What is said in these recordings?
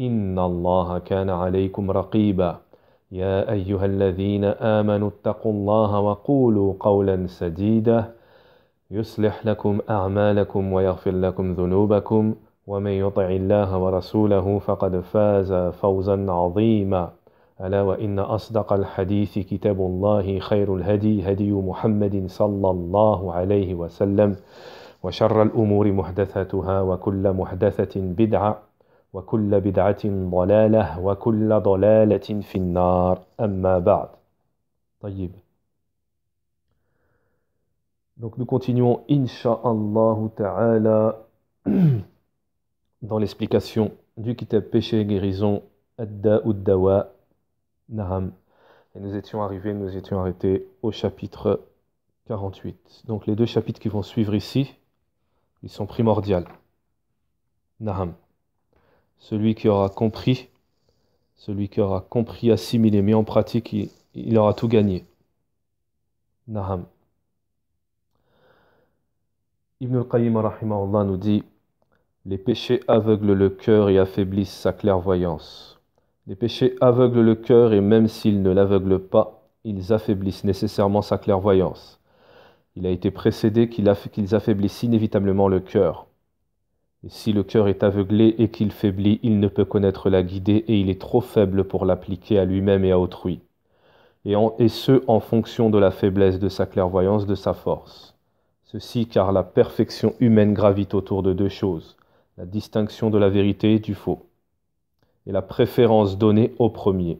إن الله كان عليكم رقيبا يا أيها الذين آمنوا اتقوا الله وقولوا قولا سديدا يصلح لكم أعمالكم ويغفر لكم ذنوبكم ومن يطع الله ورسوله فقد فاز فوزا عظيما ألا وإن أصدق الحديث كتاب الله خير الهدي هدي محمد صلى الله عليه وسلم وشر الأمور محدثتها وكل محدثة بدعة وكل Donc nous continuons, Inch'Allah Ta'ala, dans l'explication du Kitab Péché et Guérison, ad da Dawa, Et nous étions arrivés, nous étions arrêtés au chapitre 48. Donc les deux chapitres qui vont suivre ici, ils sont primordiaux. Naham. Celui qui aura compris, celui qui aura compris, assimilé, mais en pratique, il, aura tout gagné. Naham. Ibn al-Qayyim nous dit Les péchés aveuglent le cœur et affaiblissent sa clairvoyance. Les péchés aveuglent le cœur et même s'ils ne l'aveuglent pas, ils affaiblissent nécessairement sa clairvoyance. Il a été précédé qu'ils affaiblissent inévitablement le cœur. Si le cœur est aveuglé et qu'il faiblit, il ne peut connaître la guidée et il est trop faible pour l'appliquer à lui-même et à autrui, et, en, et ce en fonction de la faiblesse de sa clairvoyance, de sa force. Ceci car la perfection humaine gravite autour de deux choses, la distinction de la vérité et du faux, et la préférence donnée au premier.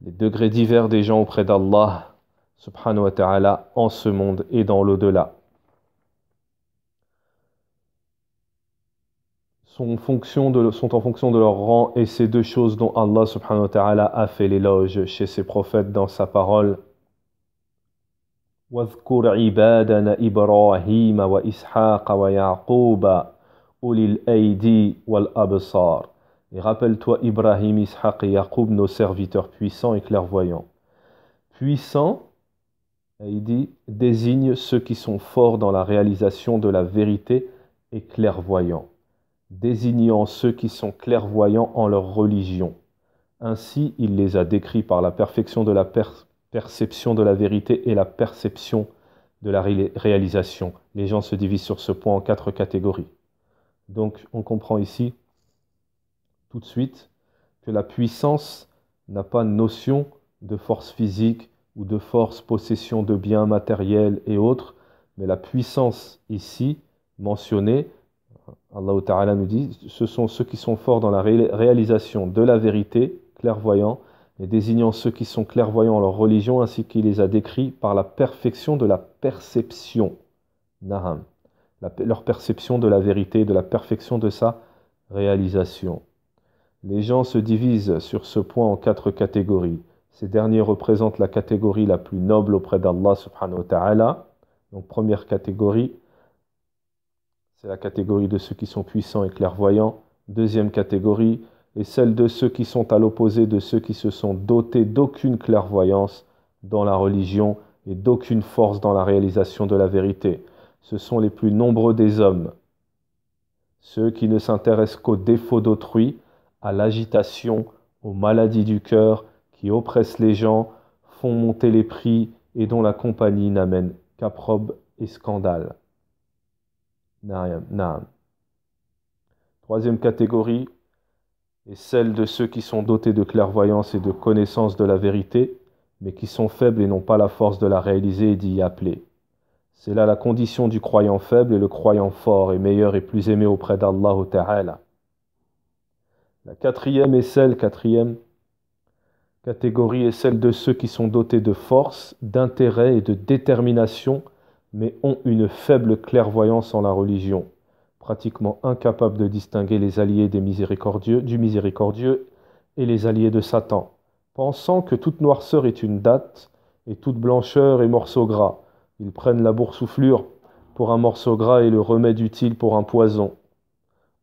Les degrés divers des gens auprès d'Allah, subhanahu wa ta'ala, en ce monde et dans l'au-delà. sont, fonction de, sont en fonction de leur rang et ces deux choses dont Allah subhanahu wa ta'ala a fait l'éloge chez ses prophètes dans sa parole. Et rappelle-toi Ibrahim, Ishaq et Yaqub, nos serviteurs puissants et clairvoyants. Puissants, il dit, désigne ceux qui sont forts dans la réalisation de la vérité et clairvoyants désignant ceux qui sont clairvoyants en leur religion. Ainsi, il les a décrits par la perfection de la perception de la vérité et la perception de la réalisation. Les gens se divisent sur ce point en quatre catégories. Donc, on comprend ici tout de suite que la puissance n'a pas notion de force physique ou de force possession de biens matériels et autres, mais la puissance ici mentionnée Allah Ta'ala nous dit ce sont ceux qui sont forts dans la réalisation de la vérité, clairvoyants, et désignant ceux qui sont clairvoyants en leur religion, ainsi qu'il les a décrits par la perfection de la perception, Naham, leur perception de la vérité, de la perfection de sa réalisation. Les gens se divisent sur ce point en quatre catégories. Ces derniers représentent la catégorie la plus noble auprès d'Allah ta'ala. Donc première catégorie, c'est la catégorie de ceux qui sont puissants et clairvoyants. Deuxième catégorie est celle de ceux qui sont à l'opposé de ceux qui se sont dotés d'aucune clairvoyance dans la religion et d'aucune force dans la réalisation de la vérité. Ce sont les plus nombreux des hommes, ceux qui ne s'intéressent qu'aux défauts d'autrui, à l'agitation, aux maladies du cœur, qui oppressent les gens, font monter les prix et dont la compagnie n'amène qu'approbe et scandale. Naam. Troisième catégorie est celle de ceux qui sont dotés de clairvoyance et de connaissance de la vérité, mais qui sont faibles et n'ont pas la force de la réaliser et d'y appeler. C'est là la condition du croyant faible et le croyant fort est meilleur et plus aimé auprès d'Allah Ta'ala. La quatrième est celle, quatrième catégorie est celle de ceux qui sont dotés de force, d'intérêt et de détermination mais ont une faible clairvoyance en la religion, pratiquement incapables de distinguer les alliés des miséricordieux, du miséricordieux et les alliés de Satan, pensant que toute noirceur est une date et toute blancheur est morceau gras. Ils prennent la boursouflure pour un morceau gras et le remède utile pour un poison.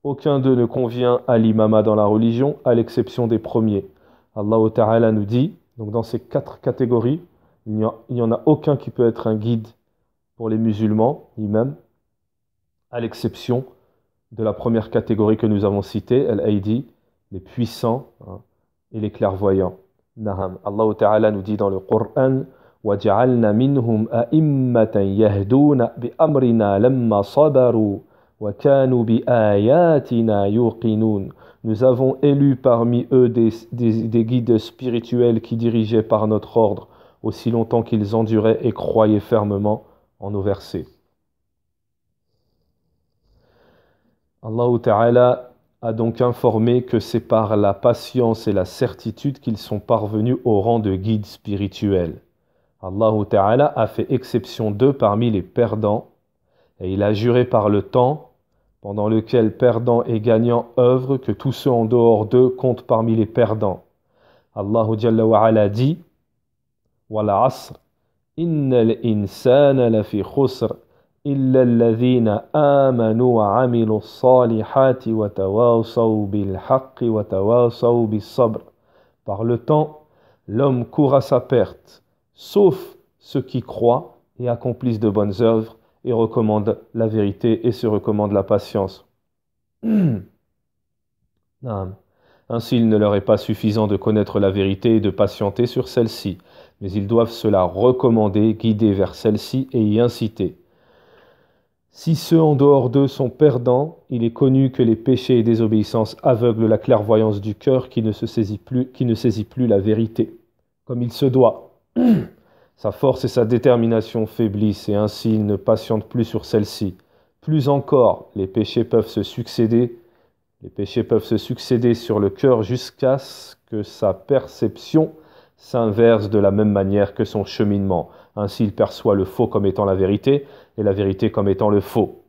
Aucun d'eux ne convient à l'imama dans la religion, à l'exception des premiers. Allah Ta'ala nous dit, donc dans ces quatre catégories, il n'y en a aucun qui peut être un guide pour les musulmans, lui-même, à l'exception de la première catégorie que nous avons citée, a dit :« les puissants hein, et les clairvoyants. Allah nous dit dans le Coran Nous avons élu parmi eux des guides spirituels qui dirigeaient par notre ordre aussi longtemps qu'ils enduraient et croyaient fermement en nos versets. Allah Ta'ala a donc informé que c'est par la patience et la certitude qu'ils sont parvenus au rang de guide spirituel. Allah Ta'ala a fait exception d'eux parmi les perdants, et il a juré par le temps, pendant lequel perdants et gagnants œuvrent, que tous ceux en dehors d'eux comptent parmi les perdants. Allah Ta'ala dit Wala asr, par le temps, l'homme court à sa perte, sauf ceux qui croient et accomplissent de bonnes œuvres et recommandent la vérité et se recommandent la patience. Ainsi, il ne leur est pas suffisant de connaître la vérité et de patienter sur celle-ci mais ils doivent se la recommander, guider vers celle-ci et y inciter. Si ceux en dehors d'eux sont perdants, il est connu que les péchés et désobéissances aveuglent la clairvoyance du cœur qui ne, se saisit plus, qui ne saisit plus la vérité, comme il se doit. sa force et sa détermination faiblissent et ainsi il ne patiente plus sur celle-ci. Plus encore, les péchés peuvent se succéder, les péchés peuvent se succéder sur le cœur jusqu'à ce que sa perception s'inverse de la même manière que son cheminement. Ainsi il perçoit le faux comme étant la vérité, et la vérité comme étant le faux.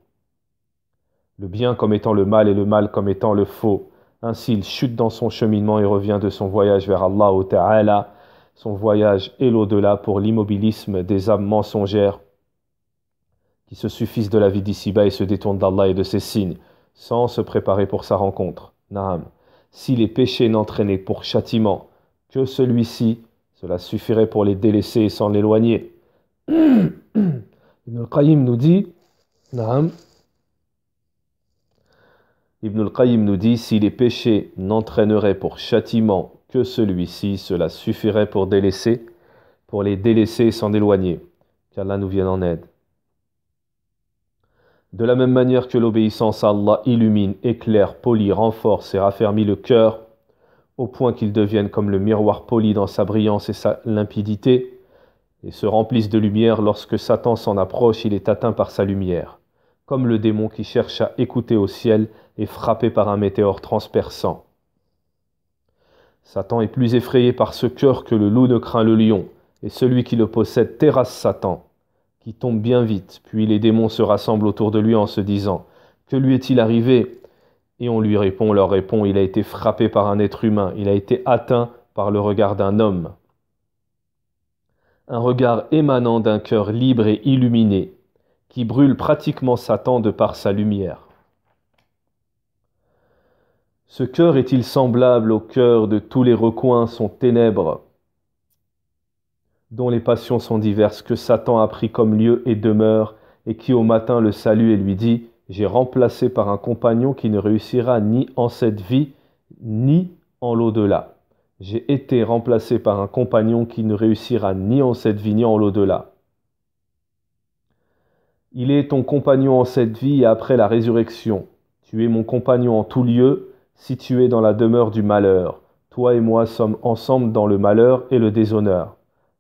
Le bien comme étant le mal et le mal comme étant le faux. Ainsi il chute dans son cheminement et revient de son voyage vers Allah au Ta'ala, son voyage est l'au-delà pour l'immobilisme des âmes mensongères qui se suffisent de la vie d'ici-bas et se détournent d'Allah et de ses signes, sans se préparer pour sa rencontre. Naam. Si les péchés n'entraînaient pour châtiment, que celui-ci. Cela suffirait pour les délaisser et s'en éloigner. Ibn al-Qayyim nous dit, nous dit, si les péchés n'entraîneraient pour châtiment que celui-ci, cela suffirait pour délaisser, pour les délaisser et s'en éloigner. Qu'Allah nous vienne en aide. De la même manière que l'obéissance à Allah illumine, éclaire, polie, renforce et raffermit le cœur, au point qu'ils deviennent comme le miroir poli dans sa brillance et sa limpidité, et se remplissent de lumière lorsque Satan s'en approche, il est atteint par sa lumière, comme le démon qui cherche à écouter au ciel et frappé par un météore transperçant. Satan est plus effrayé par ce cœur que le loup ne craint le lion, et celui qui le possède terrasse Satan, qui tombe bien vite, puis les démons se rassemblent autour de lui en se disant Que lui est-il arrivé et on lui répond, leur répond, il a été frappé par un être humain, il a été atteint par le regard d'un homme. Un regard émanant d'un cœur libre et illuminé, qui brûle pratiquement Satan de par sa lumière. Ce cœur est-il semblable au cœur de tous les recoins sont ténèbres, dont les passions sont diverses, que Satan a pris comme lieu et demeure, et qui au matin le salue et lui dit j'ai remplacé par un compagnon qui ne réussira ni en cette vie, ni en l'au-delà. J'ai été remplacé par un compagnon qui ne réussira ni en cette vie, ni en l'au-delà. Il est ton compagnon en cette vie et après la résurrection. Tu es mon compagnon en tout lieu, situé dans la demeure du malheur. Toi et moi sommes ensemble dans le malheur et le déshonneur.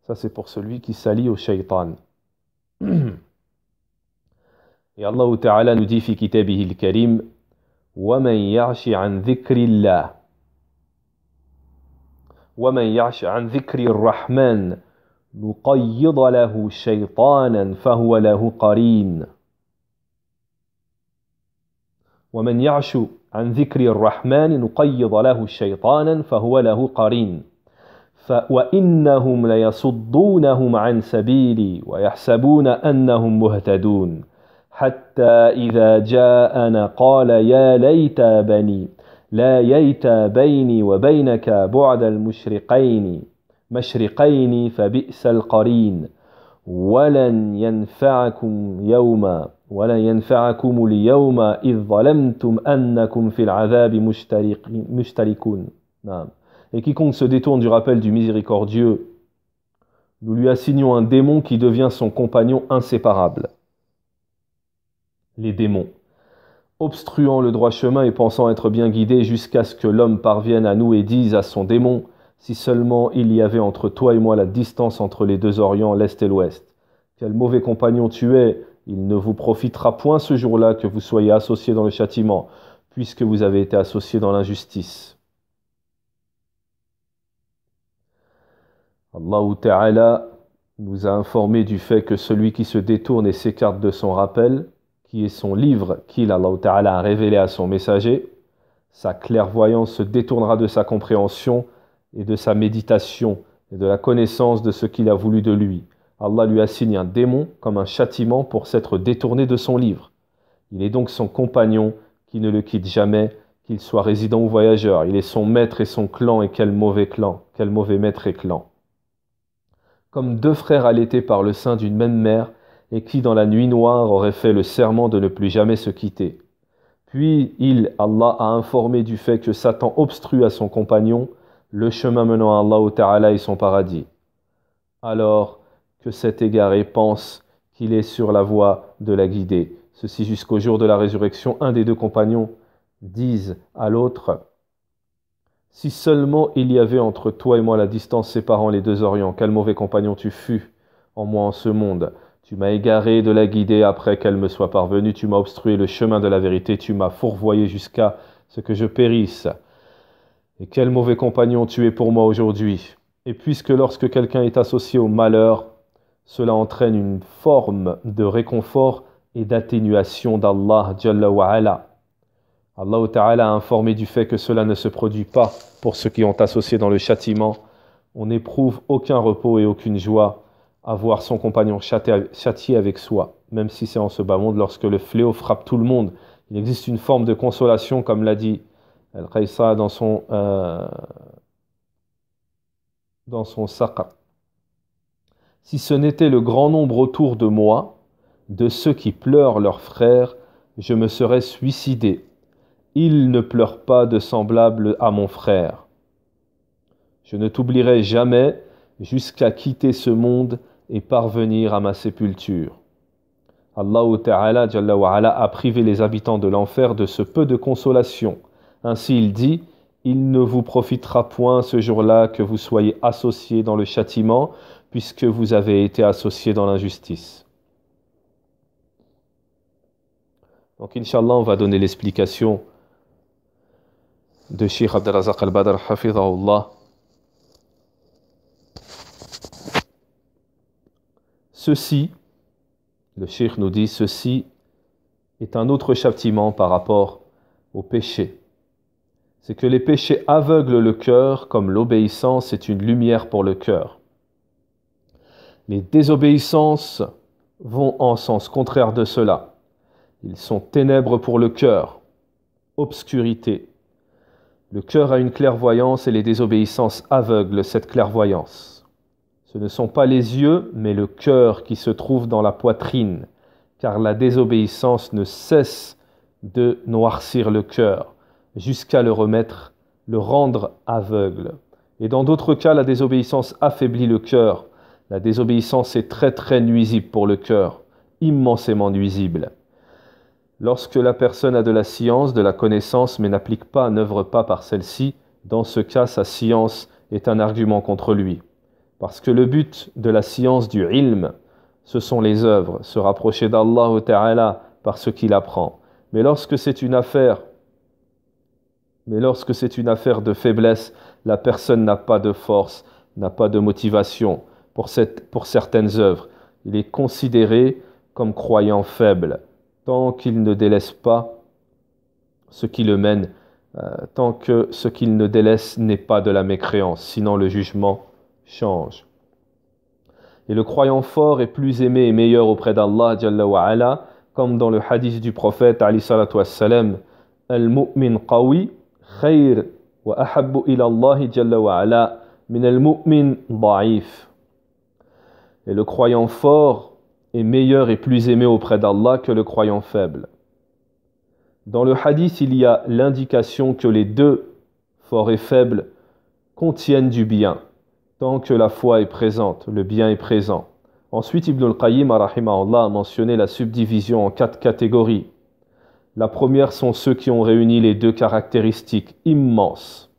Ça, c'est pour celui qui s'allie au shaitan. يا الله تعالى نجي في كتابه الكريم ومن يعش عن ذكر الله ومن يعش عن ذكر الرحمن نقيض له شيطانا فهو له قرين ومن يعش عن ذكر الرحمن نقيض له شيطانا فهو له قرين وإنهم ليصدونهم عن سبيلي ويحسبون أنهم مهتدون حتى إذا جاءنا قال يا ليت بني لا ييت بيني وبينك بعد المشرقين مشرقين فبئس القرين ولن ينفعكم يوما ولن ينفعكم اليوم إذ ظلمتم أنكم في العذاب مشتركون نعم Et quiconque se détourne du rappel du miséricordieux, nous lui assignons un démon qui devient son compagnon inséparable. les démons, obstruant le droit chemin et pensant être bien guidé jusqu'à ce que l'homme parvienne à nous et dise à son démon, si seulement il y avait entre toi et moi la distance entre les deux Orients, l'Est et l'Ouest. Quel mauvais compagnon tu es, il ne vous profitera point ce jour-là que vous soyez associés dans le châtiment, puisque vous avez été associés dans l'injustice. Allah nous a informé du fait que celui qui se détourne et s'écarte de son rappel, qui est son livre qu'il, a révélé à son messager, sa clairvoyance se détournera de sa compréhension et de sa méditation et de la connaissance de ce qu'il a voulu de lui. Allah lui assigne un démon comme un châtiment pour s'être détourné de son livre. Il est donc son compagnon qui ne le quitte jamais, qu'il soit résident ou voyageur. Il est son maître et son clan, et quel mauvais clan, quel mauvais maître et clan. Comme deux frères allaités par le sein d'une même mère, et qui dans la nuit noire aurait fait le serment de ne plus jamais se quitter. Puis il, Allah, a informé du fait que Satan obstrue à son compagnon le chemin menant à Allah Ta'ala et son paradis. Alors que cet égaré pense qu'il est sur la voie de la guider. Ceci jusqu'au jour de la résurrection, un des deux compagnons disent à l'autre Si seulement il y avait entre toi et moi la distance séparant les deux Orients, quel mauvais compagnon tu fus en moi en ce monde tu m'as égaré de la guider après qu'elle me soit parvenue, tu m'as obstrué le chemin de la vérité, tu m'as fourvoyé jusqu'à ce que je périsse. Et quel mauvais compagnon tu es pour moi aujourd'hui. Et puisque lorsque quelqu'un est associé au malheur, cela entraîne une forme de réconfort et d'atténuation d'Allah Jalla wa'ala. Allah Ta'ala a informé du fait que cela ne se produit pas pour ceux qui ont associé dans le châtiment. On n'éprouve aucun repos et aucune joie avoir son compagnon châtié avec soi, même si c'est en ce bas monde, lorsque le fléau frappe tout le monde. Il existe une forme de consolation, comme l'a dit Al-Qaïsa dans son, euh, dans son Si ce n'était le grand nombre autour de moi, de ceux qui pleurent leurs frères, je me serais suicidé. Ils ne pleurent pas de semblable à mon frère. Je ne t'oublierai jamais jusqu'à quitter ce monde et parvenir à ma sépulture. Allah Ta'ala a privé les habitants de l'enfer de ce peu de consolation. Ainsi il dit Il ne vous profitera point ce jour-là que vous soyez associés dans le châtiment, puisque vous avez été associés dans l'injustice. Donc, Inch'Allah, on va donner l'explication de Sheikh Abdelazak al-Badr, Ceci, le Shir nous dit, ceci est un autre châtiment par rapport au péché. C'est que les péchés aveuglent le cœur comme l'obéissance est une lumière pour le cœur. Les désobéissances vont en sens contraire de cela. Ils sont ténèbres pour le cœur, obscurité. Le cœur a une clairvoyance et les désobéissances aveuglent cette clairvoyance. Ce ne sont pas les yeux, mais le cœur qui se trouve dans la poitrine, car la désobéissance ne cesse de noircir le cœur, jusqu'à le remettre, le rendre aveugle. Et dans d'autres cas, la désobéissance affaiblit le cœur. La désobéissance est très très nuisible pour le cœur, immensément nuisible. Lorsque la personne a de la science, de la connaissance, mais n'applique pas, n'œuvre pas par celle-ci, dans ce cas, sa science est un argument contre lui. Parce que le but de la science du ilm, ce sont les œuvres, se rapprocher d'Allah Ta'ala par ce qu'il apprend. Mais lorsque c'est une affaire, mais lorsque c'est une affaire de faiblesse, la personne n'a pas de force, n'a pas de motivation pour, cette, pour certaines œuvres. Il est considéré comme croyant faible, tant qu'il ne délaisse pas ce qui le mène, euh, tant que ce qu'il ne délaisse n'est pas de la mécréance, sinon le jugement change. Et le croyant fort est plus aimé et meilleur auprès d'Allah, comme dans le hadith du prophète, Ali Al-mu'min qawi khayr wa ahabbu ila Allah jalla wa ala min al-mu'min da'if. Et le croyant fort est meilleur et plus aimé auprès d'Allah que le croyant faible. Dans le hadith, il y a l'indication que les deux, forts et faibles contiennent du bien tant que la foi est présente, le bien est présent. Ensuite, Ibn al-Qayyim a mentionné la subdivision en quatre catégories. La première sont ceux qui ont réuni les deux caractéristiques immenses.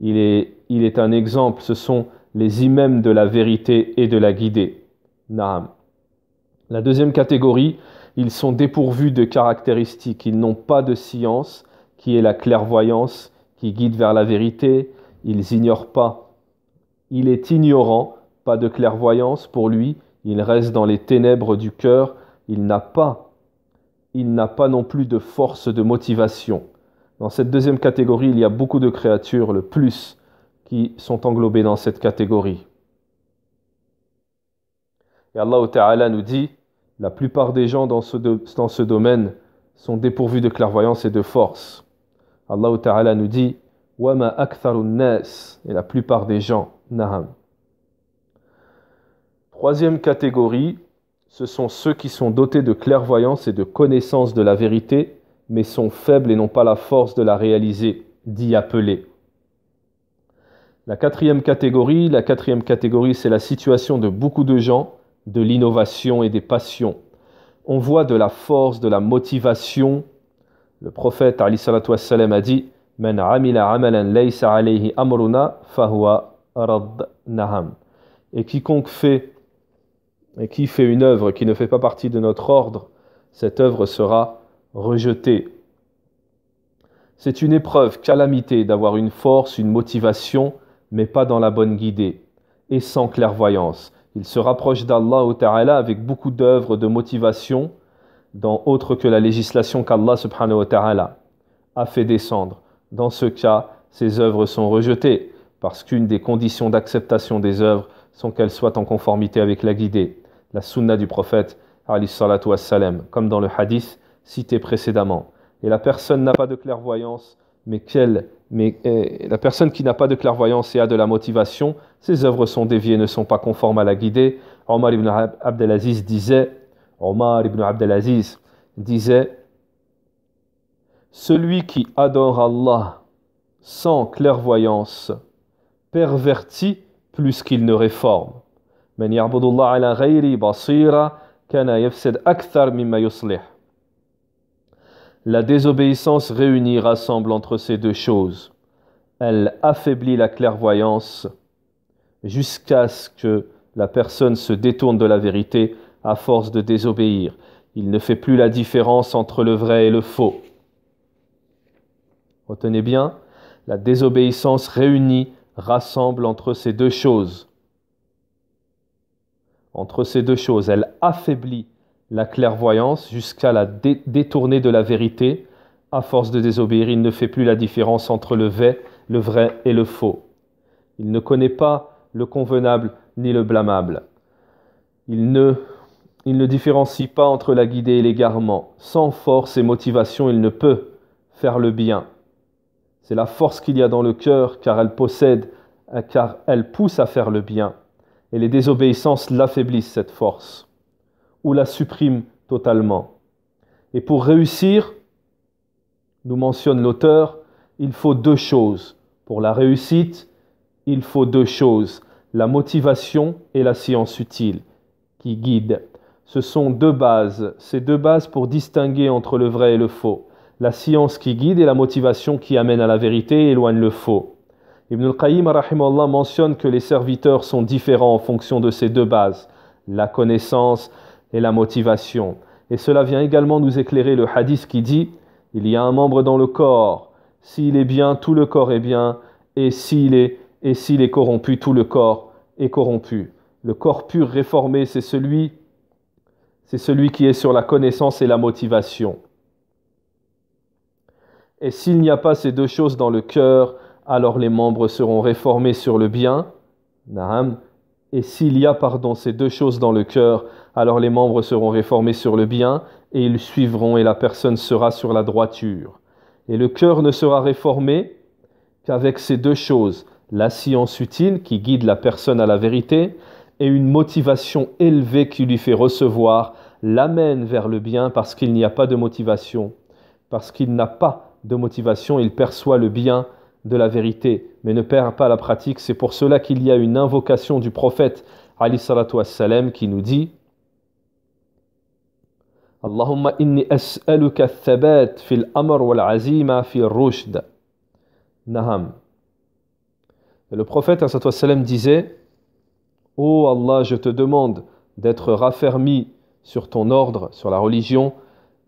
Il est, un exemple, ce sont les imams de la vérité et de la guidée. Naam. La deuxième catégorie, ils sont dépourvus de caractéristiques, ils n'ont pas de science, qui est la clairvoyance, qui guide vers la vérité, ils ignorent pas il est ignorant, pas de clairvoyance pour lui, il reste dans les ténèbres du cœur, il n'a pas il n'a pas non plus de force de motivation. Dans cette deuxième catégorie, il y a beaucoup de créatures, le plus, qui sont englobées dans cette catégorie. Et Allah nous dit, la plupart des gens dans ce, dans ce domaine sont dépourvus de clairvoyance et de force. Allah Ta'ala nous dit, et la plupart des gens. Naham. Troisième catégorie, ce sont ceux qui sont dotés de clairvoyance et de connaissance de la vérité, mais sont faibles et n'ont pas la force de la réaliser, d'y appeler. La quatrième catégorie, la quatrième catégorie, c'est la situation de beaucoup de gens, de l'innovation et des passions. On voit de la force, de la motivation. Le prophète a dit Men amila amalan laysa alayhi amruna fahuwa et quiconque fait et qui fait une œuvre qui ne fait pas partie de notre ordre, cette œuvre sera rejetée. C'est une épreuve, calamité d'avoir une force, une motivation, mais pas dans la bonne guidée et sans clairvoyance. Il se rapproche d'Allah Ta'ala avec beaucoup d'œuvres de motivation dans autre que la législation qu'Allah subhanahu wa ta'ala a fait descendre. Dans ce cas, ses œuvres sont rejetées parce qu'une des conditions d'acceptation des œuvres sont qu'elles soient en conformité avec la guidée, la sunna du prophète, comme dans le hadith cité précédemment. Et la personne n'a pas de clairvoyance, mais, qu'elle, mais eh, la personne qui n'a pas de clairvoyance et a de la motivation, ses œuvres sont déviées, ne sont pas conformes à la guidée. Omar ibn Abdelaziz disait, Omar ibn Abdelaziz disait, celui qui adore Allah sans clairvoyance, pervertit plus qu'il ne réforme. La désobéissance réunie rassemble entre ces deux choses. Elle affaiblit la clairvoyance jusqu'à ce que la personne se détourne de la vérité à force de désobéir. Il ne fait plus la différence entre le vrai et le faux. Retenez bien, la désobéissance réunie rassemble entre ces deux choses. Entre ces deux choses, elle affaiblit la clairvoyance jusqu'à la détourner de la vérité. À force de désobéir, il ne fait plus la différence entre le vrai, le vrai et le faux. Il ne connaît pas le convenable ni le blâmable. Il ne, il ne différencie pas entre la guidée et l'égarement. Sans force et motivation, il ne peut faire le bien. C'est la force qu'il y a dans le cœur car elle possède, euh, car elle pousse à faire le bien. Et les désobéissances l'affaiblissent, cette force, ou la suppriment totalement. Et pour réussir, nous mentionne l'auteur, il faut deux choses. Pour la réussite, il faut deux choses, la motivation et la science utile, qui guide. Ce sont deux bases, ces deux bases pour distinguer entre le vrai et le faux. La science qui guide et la motivation qui amène à la vérité éloigne le faux. Ibn al-Qayyim mentionne que les serviteurs sont différents en fonction de ces deux bases, la connaissance et la motivation. Et cela vient également nous éclairer le hadith qui dit Il y a un membre dans le corps, s'il est bien, tout le corps est bien, et s'il est, et s'il est corrompu, tout le corps est corrompu. Le corps pur réformé, c'est celui, c'est celui qui est sur la connaissance et la motivation. Et s'il n'y a pas ces deux choses dans le cœur, alors les membres seront réformés sur le bien. Et s'il y a, pardon, ces deux choses dans le cœur, alors les membres seront réformés sur le bien, et ils suivront, et la personne sera sur la droiture. Et le cœur ne sera réformé qu'avec ces deux choses, la science utile qui guide la personne à la vérité, et une motivation élevée qui lui fait recevoir, l'amène vers le bien parce qu'il n'y a pas de motivation, parce qu'il n'a pas de motivation, il perçoit le bien de la vérité, mais ne perd pas la pratique. C'est pour cela qu'il y a une invocation du prophète Ali salatu qui nous dit Allahumma inni as'aluka thabat fil amr wal azima fil rushd. Naham. Le prophète Ali disait oh Allah, je te demande d'être raffermi sur ton ordre, sur la religion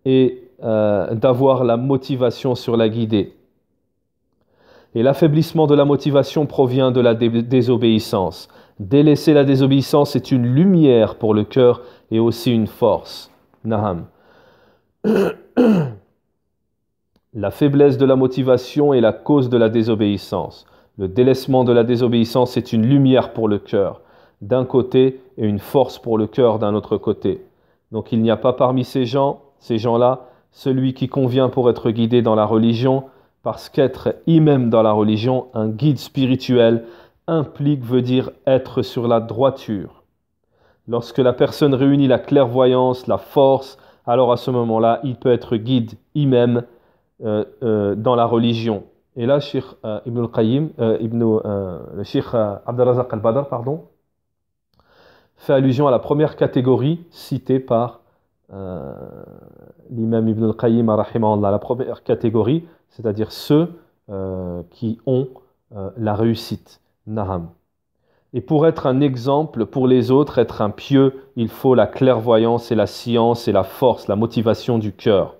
et euh, d'avoir la motivation sur la guidée. Et l'affaiblissement de la motivation provient de la désobéissance. Délaisser la désobéissance est une lumière pour le cœur et aussi une force. Naham. la faiblesse de la motivation est la cause de la désobéissance. Le délaissement de la désobéissance est une lumière pour le cœur d'un côté et une force pour le cœur d'un autre côté. Donc il n'y a pas parmi ces gens, ces gens-là, celui qui convient pour être guidé dans la religion, parce qu'être lui-même dans la religion, un guide spirituel, implique veut dire être sur la droiture. Lorsque la personne réunit la clairvoyance, la force, alors à ce moment-là, il peut être guide, imam, euh, euh, dans la religion. Et là, Sheikh euh, Ibn al-Qayyim, le Sheikh al-Badr, pardon, fait allusion à la première catégorie citée par euh, l'imam Ibn al-Qayyim, la première catégorie, c'est-à-dire ceux euh, qui ont euh, la réussite, Naham. Et pour être un exemple pour les autres, être un pieux, il faut la clairvoyance et la science et la force, la motivation du cœur.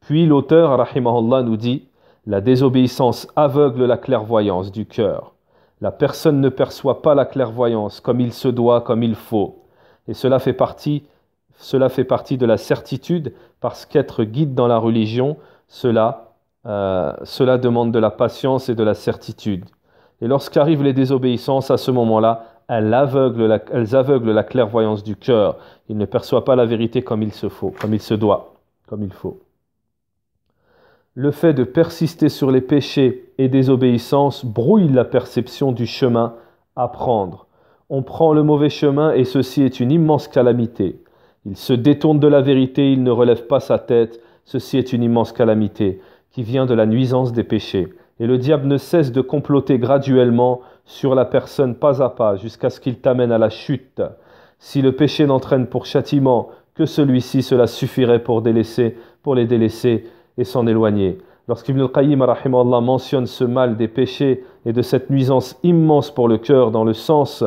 Puis l'auteur, rahimahullah, nous dit La désobéissance aveugle la clairvoyance du cœur. La personne ne perçoit pas la clairvoyance comme il se doit, comme il faut. Et cela fait partie cela fait partie de la certitude parce qu'être guide dans la religion, cela, euh, cela demande de la patience et de la certitude. Et lorsqu'arrivent les désobéissances, à ce moment-là, elles aveuglent, la, elles aveuglent la clairvoyance du cœur. Il ne perçoit pas la vérité comme il se faut, comme il se doit, comme il faut. Le fait de persister sur les péchés et désobéissances brouille la perception du chemin à prendre. On prend le mauvais chemin et ceci est une immense calamité. Il se détourne de la vérité, il ne relève pas sa tête. Ceci est une immense calamité qui vient de la nuisance des péchés. Et le diable ne cesse de comploter graduellement sur la personne pas à pas jusqu'à ce qu'il t'amène à la chute. Si le péché n'entraîne pour châtiment que celui-ci, cela suffirait pour, délaisser, pour les délaisser et s'en éloigner. Lorsqu'Ibn al-Qayyim mentionne ce mal des péchés et de cette nuisance immense pour le cœur dans le sens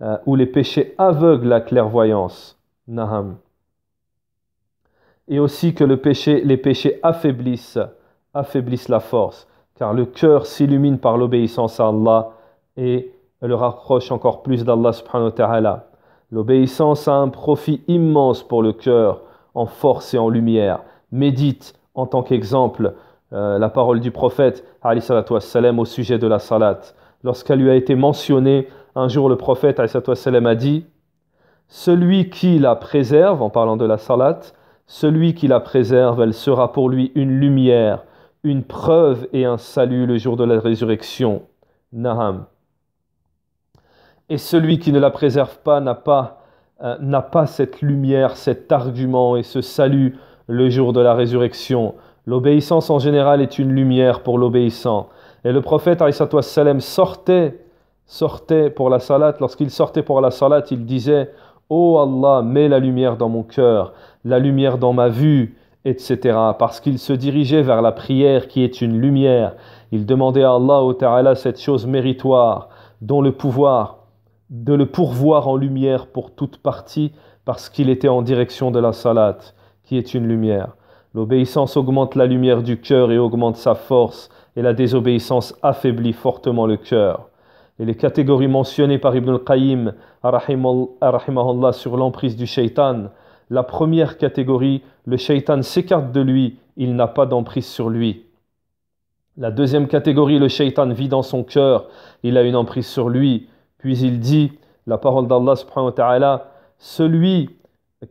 euh, où les péchés aveuglent la clairvoyance, Naham. Et aussi que le péché, les péchés affaiblissent, affaiblissent la force, car le cœur s'illumine par l'obéissance à Allah et le rapproche encore plus d'Allah subhanahu L'obéissance a un profit immense pour le cœur, en force et en lumière. Médite en tant qu'exemple euh, la parole du prophète wassalam, au sujet de la salat. Lorsqu'elle lui a été mentionnée, un jour le prophète wassalam, a dit celui qui la préserve, en parlant de la salate, celui qui la préserve, elle sera pour lui une lumière, une preuve et un salut le jour de la résurrection. Naham. Et celui qui ne la préserve pas n'a pas, euh, cette lumière, cet argument et ce salut le jour de la résurrection. L'obéissance en général est une lumière pour l'obéissant. Et le prophète Salem sortait, sortait pour la salate. Lorsqu'il sortait pour la salate, il disait oh Allah, mets la lumière dans mon cœur, la lumière dans ma vue, etc. Parce qu'il se dirigeait vers la prière qui est une lumière. Il demandait à Allah au Ta'ala cette chose méritoire, dont le pouvoir, de le pourvoir en lumière pour toute partie, parce qu'il était en direction de la salat, qui est une lumière. L'obéissance augmente la lumière du cœur et augmente sa force, et la désobéissance affaiblit fortement le cœur et les catégories mentionnées par Ibn al-Qayyim sur l'emprise du shaitan. La première catégorie, le shaitan s'écarte de lui, il n'a pas d'emprise sur lui. La deuxième catégorie, le shaitan vit dans son cœur, il a une emprise sur lui. Puis il dit, la parole d'Allah subhanahu wa ta'ala, celui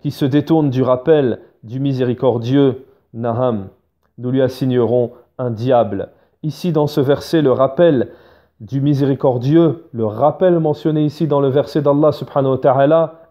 qui se détourne du rappel du miséricordieux, Naham, nous lui assignerons un diable. Ici, dans ce verset, le rappel du miséricordieux, le rappel mentionné ici dans le verset d'Allah subhanahu wa ta'ala,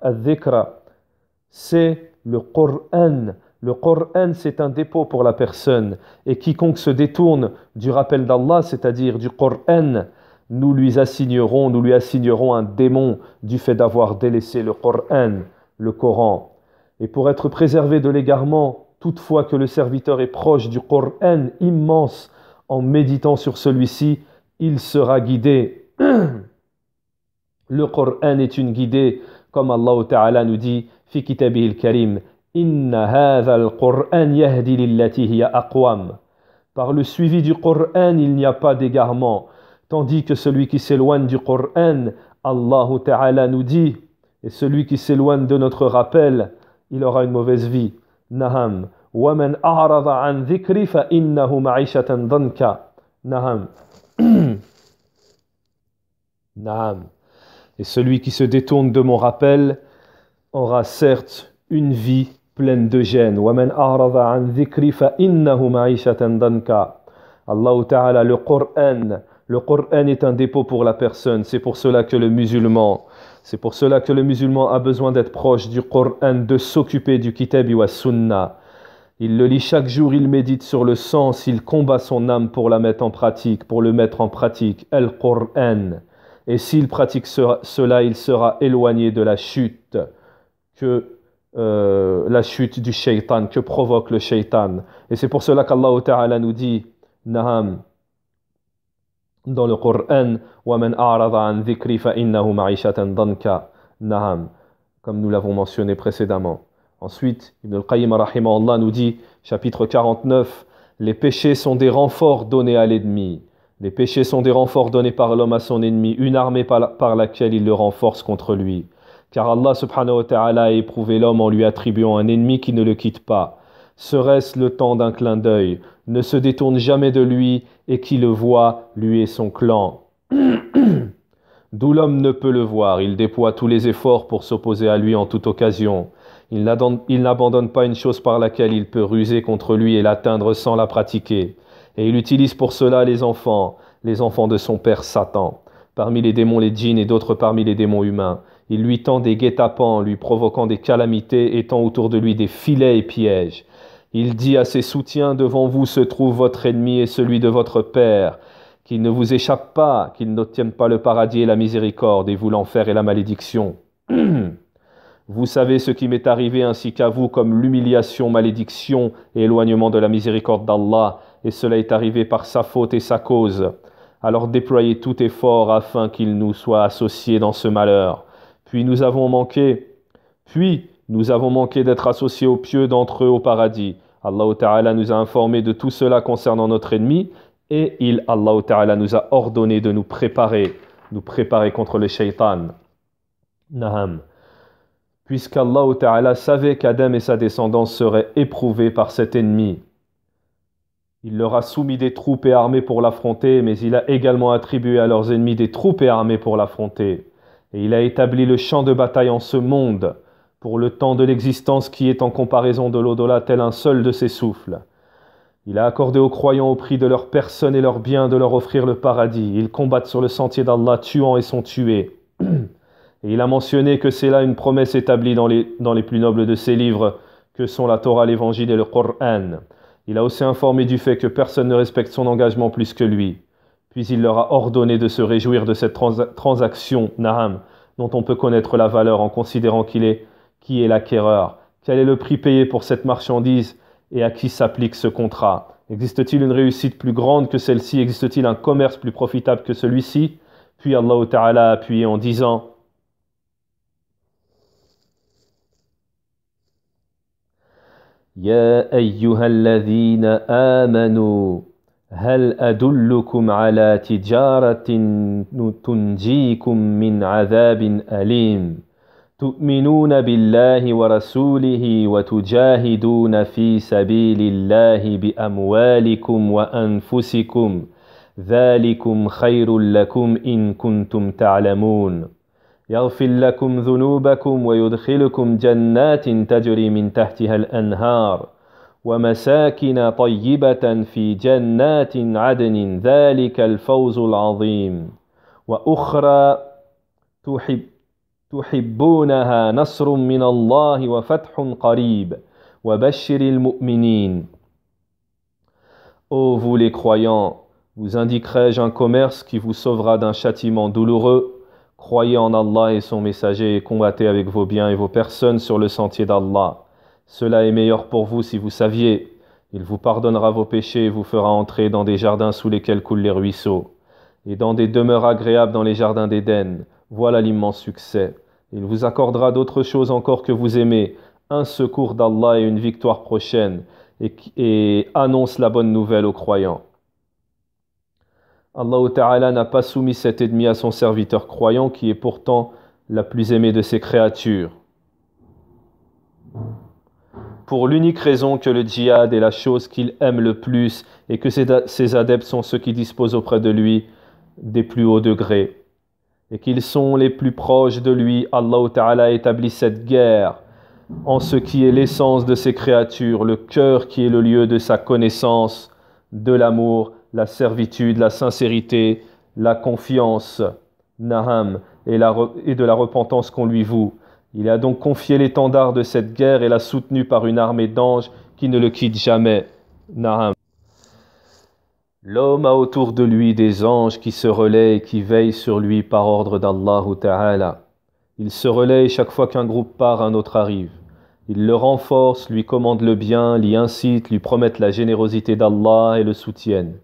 c'est le Qur'an. Le Qur'an, c'est un dépôt pour la personne. Et quiconque se détourne du rappel d'Allah, c'est-à-dire du Qur'an, nous lui assignerons, nous lui assignerons un démon du fait d'avoir délaissé le Qur'an, le Coran. Et pour être préservé de l'égarement, toutefois que le serviteur est proche du Qur'an immense, en méditant sur celui-ci, il sera guidé. Le Coran est une guidée, comme Allah Ta'ala nous dit, fi kitabihi al-karim, inna hadha al-Qur'an yahdi lillati hiya aqwam. Par le suivi du Coran, il n'y a pas d'égarement, tandis que celui qui s'éloigne du Coran, Allah Ta'ala nous dit, et celui qui s'éloigne de notre rappel, il aura une mauvaise vie. Naham. an dhikri fa innahu ma'ishatan dhanka »« Naham » Et celui qui se détourne de mon rappel aura certes une vie pleine de gêne. Allah Ta'ala, le Coran, le est un dépôt pour la personne. C'est pour cela que le musulman, c'est pour cela que le musulman a besoin d'être proche du Coran, de s'occuper du Kitab wa Sunnah. Il le lit chaque jour, il médite sur le sens, il combat son âme pour la mettre en pratique, pour le mettre en pratique. El Qur'an. Et s'il pratique cela, il sera éloigné de la chute, que, euh, la chute du shaitan, que provoque le shaitan. Et c'est pour cela qu'Allah Ta'ala nous dit, Naham, dans le Qur'an, ma'ishatan Naham, comme nous l'avons mentionné précédemment. Ensuite, Ibn al-Qayyim nous dit, chapitre 49, Les péchés sont des renforts donnés à l'ennemi. Les péchés sont des renforts donnés par l'homme à son ennemi, une armée par, laquelle il le renforce contre lui. Car Allah subhanahu wa ta'ala a éprouvé l'homme en lui attribuant un ennemi qui ne le quitte pas. Serait-ce le temps d'un clin d'œil Ne se détourne jamais de lui et qui le voit, lui et son clan. D'où l'homme ne peut le voir, il déploie tous les efforts pour s'opposer à lui en toute occasion. Il n'abandonne pas une chose par laquelle il peut ruser contre lui et l'atteindre sans la pratiquer. Et il utilise pour cela les enfants, les enfants de son père Satan, parmi les démons les djinns et d'autres parmi les démons humains. Il lui tend des guet-apens, lui provoquant des calamités, étend autour de lui des filets et pièges. Il dit à ses soutiens, devant vous se trouve votre ennemi et celui de votre père, qu'il ne vous échappe pas, qu'il n'obtienne pas le paradis et la miséricorde, et vous l'enfer et la malédiction. Vous savez ce qui m'est arrivé ainsi qu'à vous comme l'humiliation, malédiction et éloignement de la miséricorde d'Allah, et cela est arrivé par sa faute et sa cause. Alors déployez tout effort afin qu'il nous soit associé dans ce malheur. Puis nous avons manqué, puis nous avons manqué d'être associés aux pieux d'entre eux au paradis. Allah Ta'ala nous a informé de tout cela concernant notre ennemi, et il, Allah Ta'ala, nous a ordonné de nous préparer, nous préparer contre le shaitan. Naham puisqu'Allah Ta'ala savait qu'Adam et sa descendance seraient éprouvés par cet ennemi. Il leur a soumis des troupes et armées pour l'affronter, mais il a également attribué à leurs ennemis des troupes et armées pour l'affronter. Et il a établi le champ de bataille en ce monde, pour le temps de l'existence qui est en comparaison de l'au-delà tel un seul de ses souffles. Il a accordé aux croyants au prix de leur personne et leurs biens de leur offrir le paradis. Ils combattent sur le sentier d'Allah, tuant et sont tués. Et il a mentionné que c'est là une promesse établie dans les, dans les plus nobles de ses livres, que sont la Torah, l'Évangile et le Coran. Il a aussi informé du fait que personne ne respecte son engagement plus que lui. Puis il leur a ordonné de se réjouir de cette transaction, Naham, dont on peut connaître la valeur en considérant qu'il est qui est l'acquéreur, quel est le prix payé pour cette marchandise et à qui s'applique ce contrat. Existe-t-il une réussite plus grande que celle-ci Existe-t-il un commerce plus profitable que celui-ci Puis Allah Ta'ala a appuyé en disant « يا أيها الذين آمنوا هل أدلكم على تجارة تنجيكم من عذاب أليم تؤمنون بالله ورسوله وتجاهدون في سبيل الله بأموالكم وأنفسكم ذلكم خير لكم إن كنتم تعلمون يغفر لكم ذنوبكم ويدخلكم جنات تجري من تحتها الأنهار ومساكن طيبة في جنات عدن ذلك الفوز العظيم وأخرى تحب تحبونها نصر من الله وفتح قريب وبشر المؤمنين Ô oh, vous les croyants, vous indiquerai-je un commerce qui vous sauvera d'un châtiment douloureux Croyez en Allah et son messager et combattez avec vos biens et vos personnes sur le sentier d'Allah. Cela est meilleur pour vous si vous saviez. Il vous pardonnera vos péchés et vous fera entrer dans des jardins sous lesquels coulent les ruisseaux, et dans des demeures agréables dans les jardins d'Éden. Voilà l'immense succès. Il vous accordera d'autres choses encore que vous aimez, un secours d'Allah et une victoire prochaine, et, et annonce la bonne nouvelle aux croyants. Allah Ta'ala n'a pas soumis cet ennemi à son serviteur croyant qui est pourtant la plus aimée de ses créatures. Pour l'unique raison que le djihad est la chose qu'il aime le plus et que ses adeptes sont ceux qui disposent auprès de lui des plus hauts degrés et qu'ils sont les plus proches de lui, Allah Ta'ala établit cette guerre en ce qui est l'essence de ses créatures, le cœur qui est le lieu de sa connaissance, de l'amour la servitude, la sincérité, la confiance, Naham, et, de la repentance qu'on lui voue. Il a donc confié l'étendard de cette guerre et l'a soutenu par une armée d'anges qui ne le quitte jamais, Naham. L'homme a autour de lui des anges qui se relaient et qui veillent sur lui par ordre d'Allah Ta'ala. Ils se relaient chaque fois qu'un groupe part, un autre arrive. Il le renforce, lui commande le bien, l'y incite, lui promettent la générosité d'Allah et le soutiennent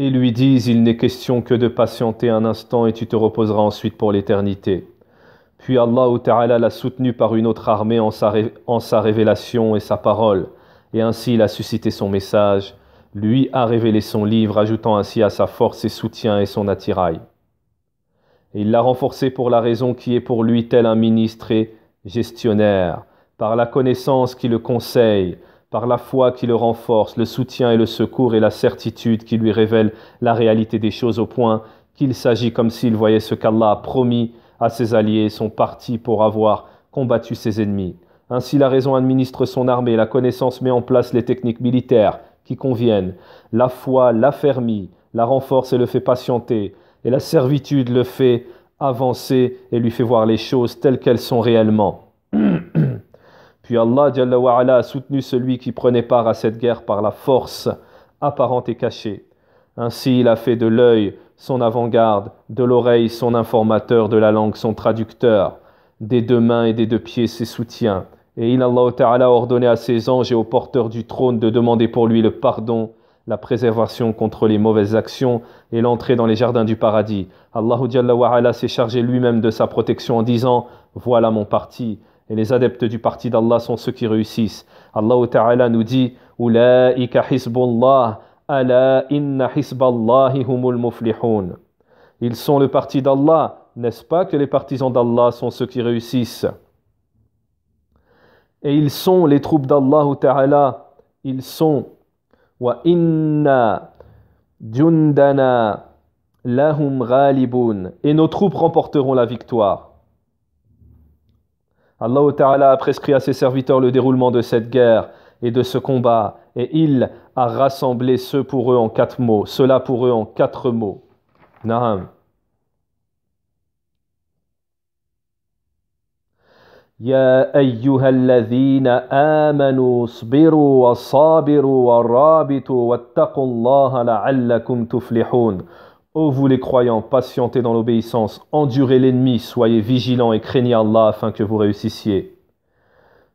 et lui disent Il n'est question que de patienter un instant et tu te reposeras ensuite pour l'éternité. Puis Allah Ta'ala l'a soutenu par une autre armée en sa, en sa révélation et sa parole, et ainsi il a suscité son message. Lui a révélé son livre, ajoutant ainsi à sa force ses soutiens et son attirail. Et il l'a renforcé pour la raison qui est pour lui tel un ministre et gestionnaire, par la connaissance qui le conseille, par la foi qui le renforce, le soutien et le secours et la certitude qui lui révèle la réalité des choses au point qu'il s'agit comme s'il voyait ce qu'Allah a promis à ses alliés son parti pour avoir combattu ses ennemis. Ainsi la raison administre son armée, la connaissance met en place les techniques militaires qui conviennent, la foi l'affermit, la renforce et le fait patienter, et la servitude le fait avancer et lui fait voir les choses telles qu'elles sont réellement. Puis Allah a soutenu celui qui prenait part à cette guerre par la force apparente et cachée. Ainsi il a fait de l'œil son avant-garde, de l'oreille son informateur, de la langue son traducteur, des deux mains et des deux pieds ses soutiens. Et il a ordonné à ses anges et aux porteurs du trône de demander pour lui le pardon, la préservation contre les mauvaises actions et l'entrée dans les jardins du paradis. Allah s'est chargé lui-même de sa protection en disant Voilà mon parti. Et les adeptes du parti d'Allah sont ceux qui réussissent. Allah Ta'ala nous dit Ils sont le parti d'Allah. N'est-ce pas que les partisans d'Allah sont ceux qui réussissent Et ils sont les troupes d'Allah Ta'ala. Ils sont Wa inna jundana lahum Et nos troupes remporteront la victoire. Allah Ta'ala a prescrit à ses serviteurs le déroulement de cette guerre et de ce combat, et il a rassemblé ceux pour eux en quatre mots, cela pour eux en quatre mots. Naam. Ya أيها الذين آمنوا اصبروا وصابروا ورابطوا واتقوا الله لعلكم تفلحون Ô vous les croyants, patientez dans l'obéissance, endurez l'ennemi, soyez vigilants et craignez Allah afin que vous réussissiez.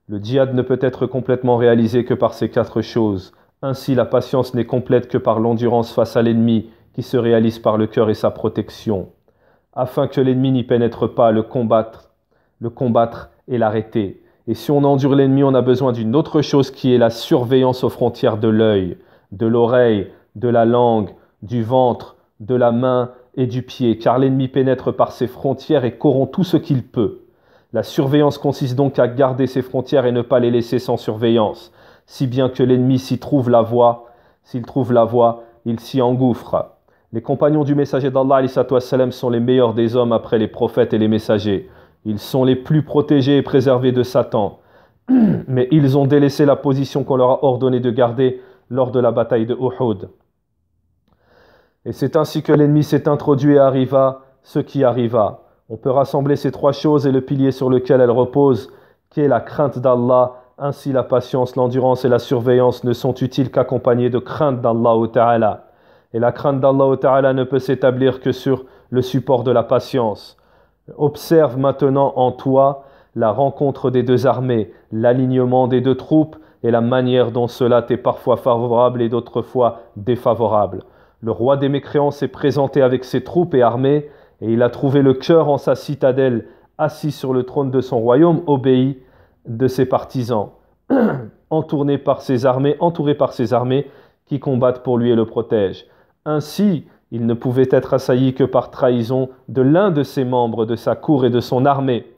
Le djihad ne peut être complètement réalisé que par ces quatre choses. Ainsi, la patience n'est complète que par l'endurance face à l'ennemi, qui se réalise par le cœur et sa protection. Afin que l'ennemi n'y pénètre pas, le combattre, le combattre et l'arrêter. Et si on endure l'ennemi, on a besoin d'une autre chose qui est la surveillance aux frontières de l'œil, de l'oreille, de la langue, du ventre, de la main et du pied, car l'ennemi pénètre par ses frontières et corrompt tout ce qu'il peut. La surveillance consiste donc à garder ses frontières et ne pas les laisser sans surveillance, si bien que l'ennemi s'y trouve la voie, s'il trouve la voie, il s'y engouffre. Les compagnons du messager d'Allah sont les meilleurs des hommes après les prophètes et les messagers. Ils sont les plus protégés et préservés de Satan. Mais ils ont délaissé la position qu'on leur a ordonné de garder lors de la bataille de Uhud. Et c'est ainsi que l'ennemi s'est introduit et arriva ce qui arriva. On peut rassembler ces trois choses et le pilier sur lequel elles reposent, qui est la crainte d'Allah. Ainsi, la patience, l'endurance et la surveillance ne sont utiles qu'accompagnées de crainte d'Allah Ta'ala. Et la crainte d'Allah Ta'ala ne peut s'établir que sur le support de la patience. Observe maintenant en toi la rencontre des deux armées, l'alignement des deux troupes et la manière dont cela t'est parfois favorable et d'autres fois défavorable. Le roi des mécréants s'est présenté avec ses troupes et armées, et il a trouvé le cœur en sa citadelle, assis sur le trône de son royaume, obéi de ses partisans, entouré par ses armées, entouré par ses armées qui combattent pour lui et le protègent. Ainsi, il ne pouvait être assailli que par trahison de l'un de ses membres, de sa cour et de son armée.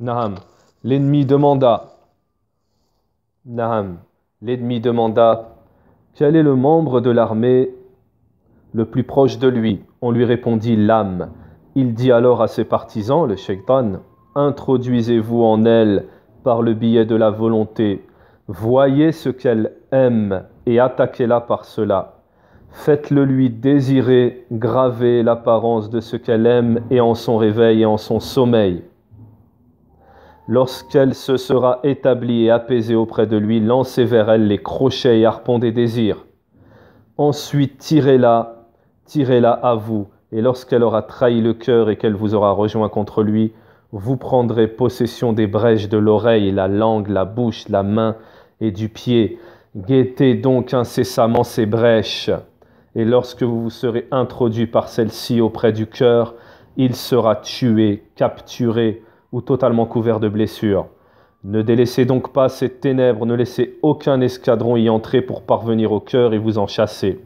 Naham, l'ennemi demanda. Naham, l'ennemi demanda Quel est le membre de l'armée le plus proche de lui. On lui répondit l'âme. Il dit alors à ses partisans, le shaitan, introduisez-vous en elle par le biais de la volonté. Voyez ce qu'elle aime et attaquez-la par cela. Faites-le lui désirer, gravez l'apparence de ce qu'elle aime et en son réveil et en son sommeil. Lorsqu'elle se sera établie et apaisée auprès de lui, lancez vers elle les crochets et harpons des désirs. Ensuite, tirez-la tirez-la à vous, et lorsqu'elle aura trahi le cœur et qu'elle vous aura rejoint contre lui, vous prendrez possession des brèches de l'oreille, la langue, la bouche, la main et du pied. Guettez donc incessamment ces brèches, et lorsque vous vous serez introduit par celle-ci auprès du cœur, il sera tué, capturé ou totalement couvert de blessures. Ne délaissez donc pas ces ténèbres, ne laissez aucun escadron y entrer pour parvenir au cœur et vous en chasser.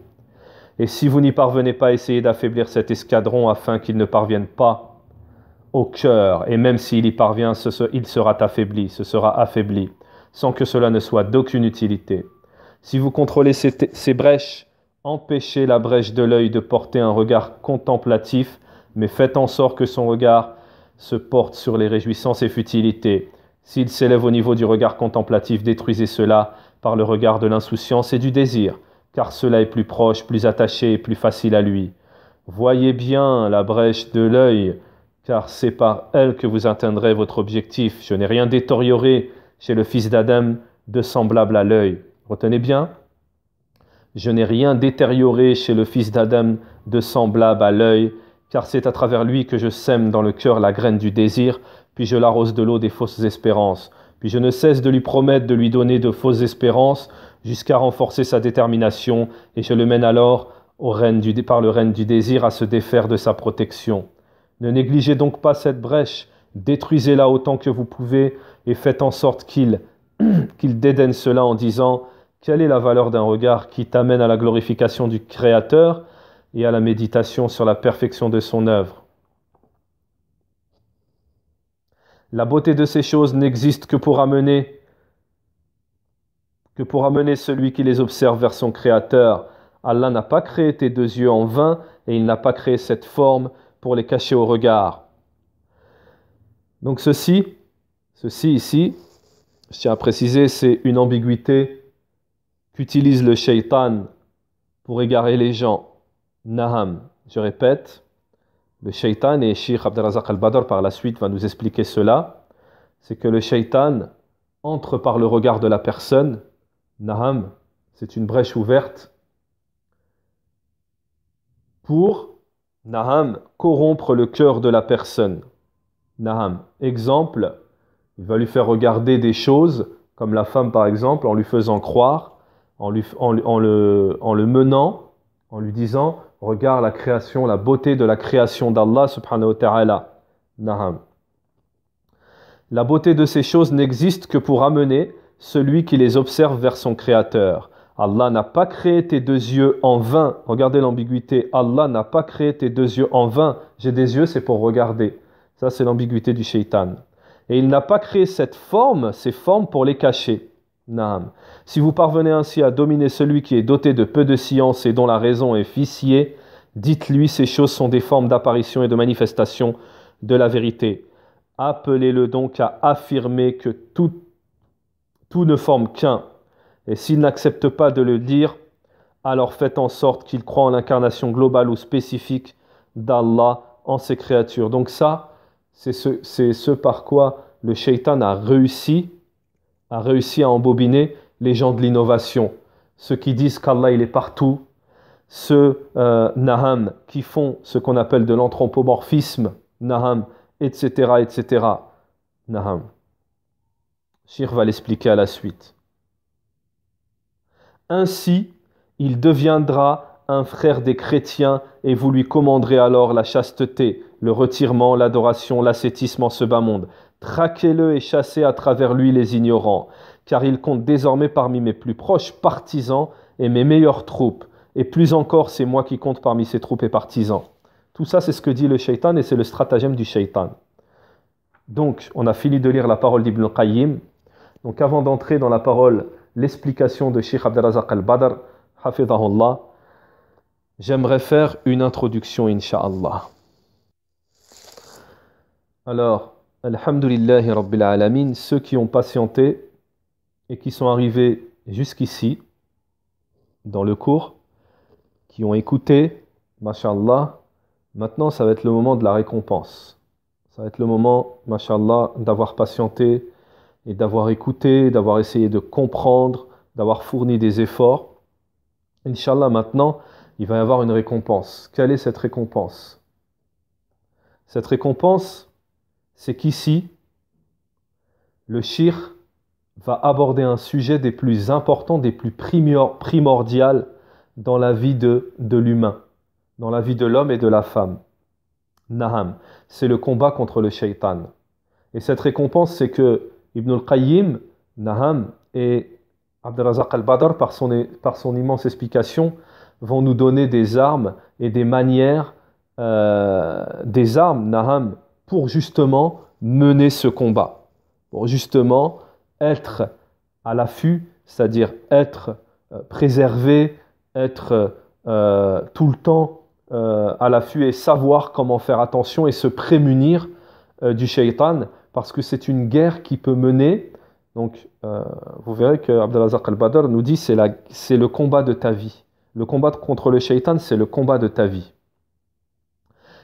Et si vous n'y parvenez pas, essayez d'affaiblir cet escadron afin qu'il ne parvienne pas au cœur. Et même s'il y parvient, il sera affaibli, ce sera affaibli, sans que cela ne soit d'aucune utilité. Si vous contrôlez ces, ces brèches, empêchez la brèche de l'œil de porter un regard contemplatif, mais faites en sorte que son regard se porte sur les réjouissances et futilités. S'il s'élève au niveau du regard contemplatif, détruisez cela par le regard de l'insouciance et du désir car cela est plus proche, plus attaché et plus facile à lui. Voyez bien la brèche de l'œil, car c'est par elle que vous atteindrez votre objectif. Je n'ai rien détérioré chez le fils d'Adam de semblable à l'œil. Retenez bien, je n'ai rien détérioré chez le fils d'Adam de semblable à l'œil, car c'est à travers lui que je sème dans le cœur la graine du désir, puis je l'arrose de l'eau des fausses espérances. Puis je ne cesse de lui promettre de lui donner de fausses espérances jusqu'à renforcer sa détermination, et je le mène alors au règne du, par le règne du désir à se défaire de sa protection. Ne négligez donc pas cette brèche, détruisez-la autant que vous pouvez, et faites en sorte qu'il qu'il dédaigne cela en disant quelle est la valeur d'un regard qui t'amène à la glorification du Créateur et à la méditation sur la perfection de son œuvre. La beauté de ces choses n'existe que pour amener que pour amener celui qui les observe vers son Créateur. Allah n'a pas créé tes deux yeux en vain et il n'a pas créé cette forme pour les cacher au regard. Donc ceci, ceci ici, je tiens à préciser, c'est une ambiguïté qu'utilise le shaitan pour égarer les gens. Naham, je répète, le shaitan, et Sheikh Abdelazak al-Badr par la suite va nous expliquer cela, c'est que le shaitan entre par le regard de la personne Naham, c'est une brèche ouverte pour Naham corrompre le cœur de la personne. Naham, exemple, il va lui faire regarder des choses, comme la femme par exemple, en lui faisant croire, en, lui, en, le, en le menant, en lui disant Regarde la création, la beauté de la création d'Allah subhanahu wa ta'ala. Naham. La beauté de ces choses n'existe que pour amener celui qui les observe vers son Créateur. Allah n'a pas créé tes deux yeux en vain. Regardez l'ambiguïté. Allah n'a pas créé tes deux yeux en vain. J'ai des yeux, c'est pour regarder. Ça, c'est l'ambiguïté du shaitan. Et il n'a pas créé cette forme, ces formes pour les cacher. Naam. Si vous parvenez ainsi à dominer celui qui est doté de peu de science et dont la raison est viciée, dites-lui ces choses sont des formes d'apparition et de manifestation de la vérité. Appelez-le donc à affirmer que tout tout ne forme qu'un. Et s'il n'accepte pas de le dire, alors faites en sorte qu'il croit en l'incarnation globale ou spécifique d'Allah en ses créatures. Donc ça, c'est ce, par quoi le shaitan a réussi, a réussi à embobiner les gens de l'innovation. Ceux qui disent qu'Allah il est partout, ceux euh, Naham qui font ce qu'on appelle de l'anthropomorphisme, Naham, etc., etc. Naham. Shir va l'expliquer à la suite. Ainsi, il deviendra un frère des chrétiens et vous lui commanderez alors la chasteté, le retirement, l'adoration, l'ascétisme en ce bas monde. Traquez-le et chassez à travers lui les ignorants, car il compte désormais parmi mes plus proches partisans et mes meilleures troupes. Et plus encore, c'est moi qui compte parmi ses troupes et partisans. Tout ça, c'est ce que dit le shaitan et c'est le stratagème du shaitan. Donc, on a fini de lire la parole d'Ibn Qayyim donc avant d'entrer dans la parole, l'explication de Sheikh Abdelazak al-Badr, hafidahullah, j'aimerais faire une introduction, insha'Allah. Alors, Alhamdulillahi Rabbil Alamin, ceux qui ont patienté et qui sont arrivés jusqu'ici, dans le cours, qui ont écouté, mashallah, maintenant ça va être le moment de la récompense. Ça va être le moment, mashallah, d'avoir patienté, et d'avoir écouté, d'avoir essayé de comprendre, d'avoir fourni des efforts. Inch'Allah, maintenant, il va y avoir une récompense. Quelle est cette récompense Cette récompense, c'est qu'ici, le shir va aborder un sujet des plus importants, des plus primordiales dans la vie de, de l'humain, dans la vie de l'homme et de la femme. Naham, c'est le combat contre le shaitan. Et cette récompense, c'est que Ibn al-Qayyim, Naham et Abdelazak al-Badr, par son, immense explication, vont nous donner des armes et des manières, euh, des armes, Naham, pour justement mener ce combat, pour justement être à l'affût, c'est-à-dire être euh, préservé, être euh, tout le temps à l'affût et savoir comment faire attention et se prémunir du shaitan parce que c'est une guerre qui peut mener. Donc, euh, vous verrez que Abdelazak al-Badr nous dit c'est, la, c'est le combat de ta vie. Le combat contre le shaitan, c'est le combat de ta vie.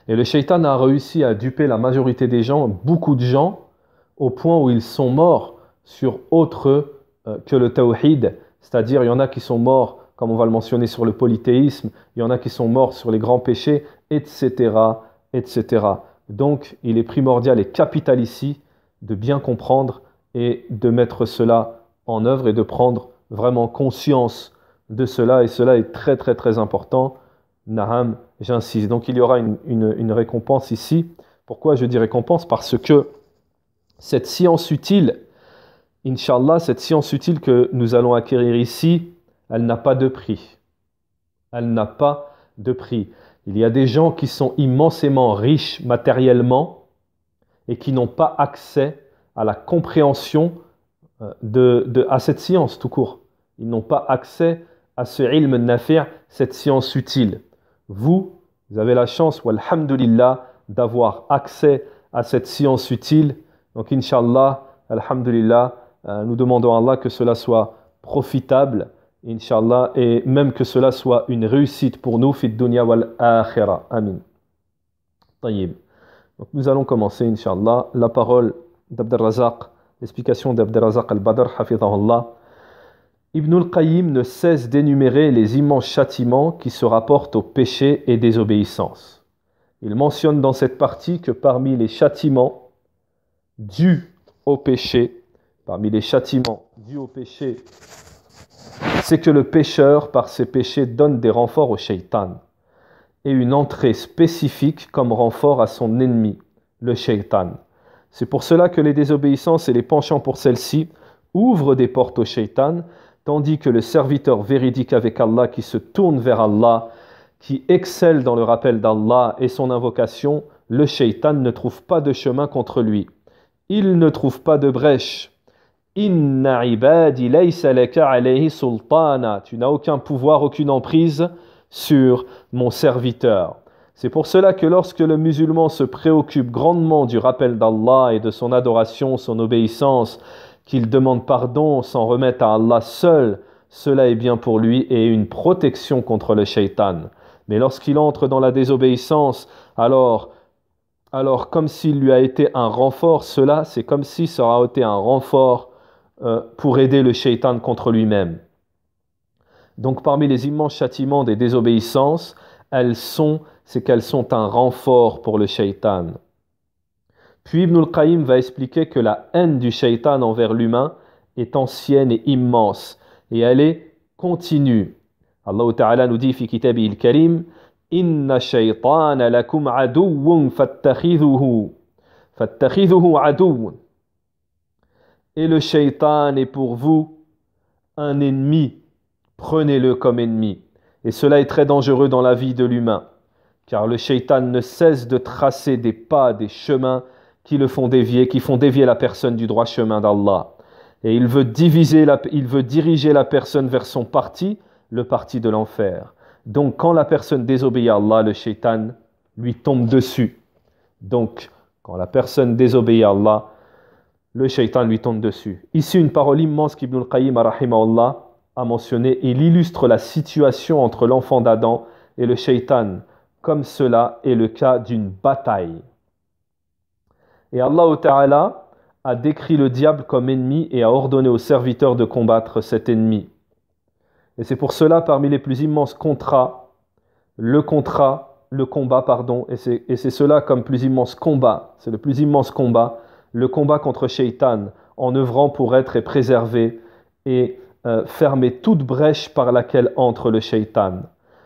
Et le shaitan a réussi à duper la majorité des gens, beaucoup de gens, au point où ils sont morts sur autre euh, que le tawhid. C'est-à-dire, il y en a qui sont morts, comme on va le mentionner, sur le polythéisme, il y en a qui sont morts sur les grands péchés, etc. etc. Donc il est primordial et capital ici de bien comprendre et de mettre cela en œuvre et de prendre vraiment conscience de cela. Et cela est très très très important. Naham, j'insiste. Donc il y aura une, récompense ici. Pourquoi je dis récompense Parce que cette science utile, Inch'Allah, cette science utile que nous allons acquérir ici, elle n'a pas de prix. Elle n'a pas de prix. Il y a des gens qui sont immensément riches matériellement et qui n'ont pas accès à la compréhension euh, de, à cette science tout court. Ils n'ont pas accès à ce ilm nafir, cette science utile. Vous, vous avez la chance, walhamdulillah, d'avoir accès à cette science utile. Donc, inshallah, alhamdulillah, euh, nous demandons à Allah que cela soit profitable Inch'Allah, et même que cela soit une réussite pour nous, fit dunya wal akhira. Amin. Tayyib. nous allons commencer, Inch'Allah, la parole d'Abdelrazak, l'explication d'Abdelrazak al-Badr, Ibn al-Qayyim ne cesse d'énumérer les immenses châtiments qui se rapportent au péché et désobéissance. Il mentionne dans cette partie que parmi les châtiments dus au péché, parmi les châtiments dus au péché c'est que le pécheur, par ses péchés, donne des renforts au shaitan et une entrée spécifique comme renfort à son ennemi, le shaitan. C'est pour cela que les désobéissances et les penchants pour celles-ci ouvrent des portes au shaitan, tandis que le serviteur véridique avec Allah qui se tourne vers Allah, qui excelle dans le rappel d'Allah et son invocation, le shaitan ne trouve pas de chemin contre lui. Il ne trouve pas de brèche Inna ibadi laysa laka alayhi sultana. Tu n'as aucun pouvoir, aucune emprise sur mon serviteur. C'est pour cela que lorsque le musulman se préoccupe grandement du rappel d'Allah et de son adoration, son obéissance, qu'il demande pardon, s'en remettre à Allah seul, cela est bien pour lui et une protection contre le shaitan. Mais lorsqu'il entre dans la désobéissance, alors, alors comme s'il lui a été un renfort, cela c'est comme s'il sera ôté un renfort euh, pour aider le shaitan contre lui-même. Donc parmi les immenses châtiments des désobéissances, elles sont, c'est qu'elles sont un renfort pour le shaitan. Puis Ibn al va expliquer que la haine du shaitan envers l'humain est ancienne et immense, et elle est continue. Allah Ta'ala nous dit fi karim Inna lakum et le shaitan est pour vous un ennemi. Prenez-le comme ennemi. Et cela est très dangereux dans la vie de l'humain, car le shaitan ne cesse de tracer des pas, des chemins qui le font dévier, qui font dévier la personne du droit chemin d'Allah. Et il veut, diviser il veut diriger la personne vers son parti, le parti de l'enfer. Donc quand la personne désobéit à Allah, le shaitan lui tombe dessus. Donc quand la personne désobéit à Allah, le shaitan lui tombe dessus. Ici, une parole immense qu'Ibn al-Qayyim a mentionnée. Il illustre la situation entre l'enfant d'Adam et le shaitan, comme cela est le cas d'une bataille. Et Allah a décrit le diable comme ennemi et a ordonné aux serviteurs de combattre cet ennemi. Et c'est pour cela, parmi les plus immenses contrats, le contrat, le combat, pardon, et c'est cela comme plus immense combat, c'est le plus immense combat le combat contre Shaitan, en œuvrant pour être et préserver et euh, fermer toute brèche par laquelle entre le Shaitan.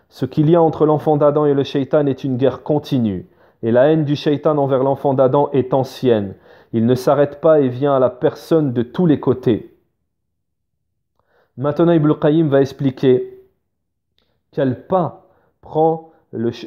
Ce qu'il y a entre l'enfant d'Adam et le Shaitan est une guerre continue, et la haine du Shaitan envers l'enfant d'Adam est ancienne. Il ne s'arrête pas et vient à la personne de tous les côtés. Maintenant, Ibn Qayyim va expliquer quel pas prend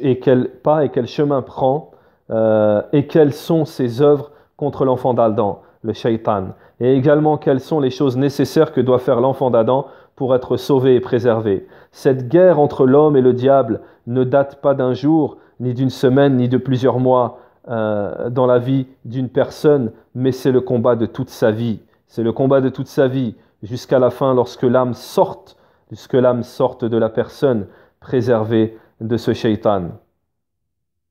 et quel pas et quel chemin prend euh, et quelles sont ses œuvres contre l'enfant d'Adam, le shaitan, et également quelles sont les choses nécessaires que doit faire l'enfant d'Adam pour être sauvé et préservé. Cette guerre entre l'homme et le diable ne date pas d'un jour, ni d'une semaine, ni de plusieurs mois euh, dans la vie d'une personne, mais c'est le combat de toute sa vie. C'est le combat de toute sa vie jusqu'à la fin lorsque l'âme sorte, puisque l'âme sorte de la personne préservée de ce shaitan.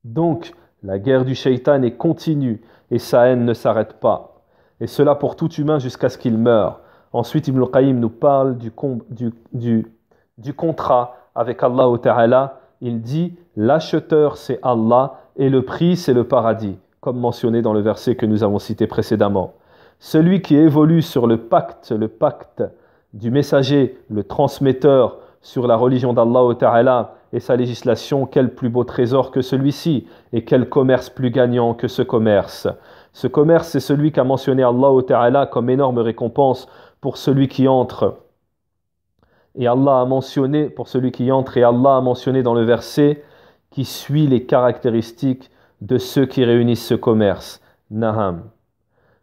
Donc, la guerre du shaitan est continue et sa haine ne s'arrête pas. Et cela pour tout humain jusqu'à ce qu'il meure. Ensuite, Ibn al-Qayyim nous parle du, contrat avec Allah au Ta'ala. Il dit L'acheteur, c'est Allah, et le prix, c'est le paradis, comme mentionné dans le verset que nous avons cité précédemment. Celui qui évolue sur le pacte, le pacte du messager, le transmetteur, sur la religion d'Allah Ta'ala, et sa législation, quel plus beau trésor que celui-ci, et quel commerce plus gagnant que ce commerce. Ce commerce, c'est celui qu'a mentionné Allah Ta'ala comme énorme récompense pour celui qui entre. Et Allah a mentionné, pour celui qui entre, et Allah a mentionné dans le verset qui suit les caractéristiques de ceux qui réunissent ce commerce. Naham.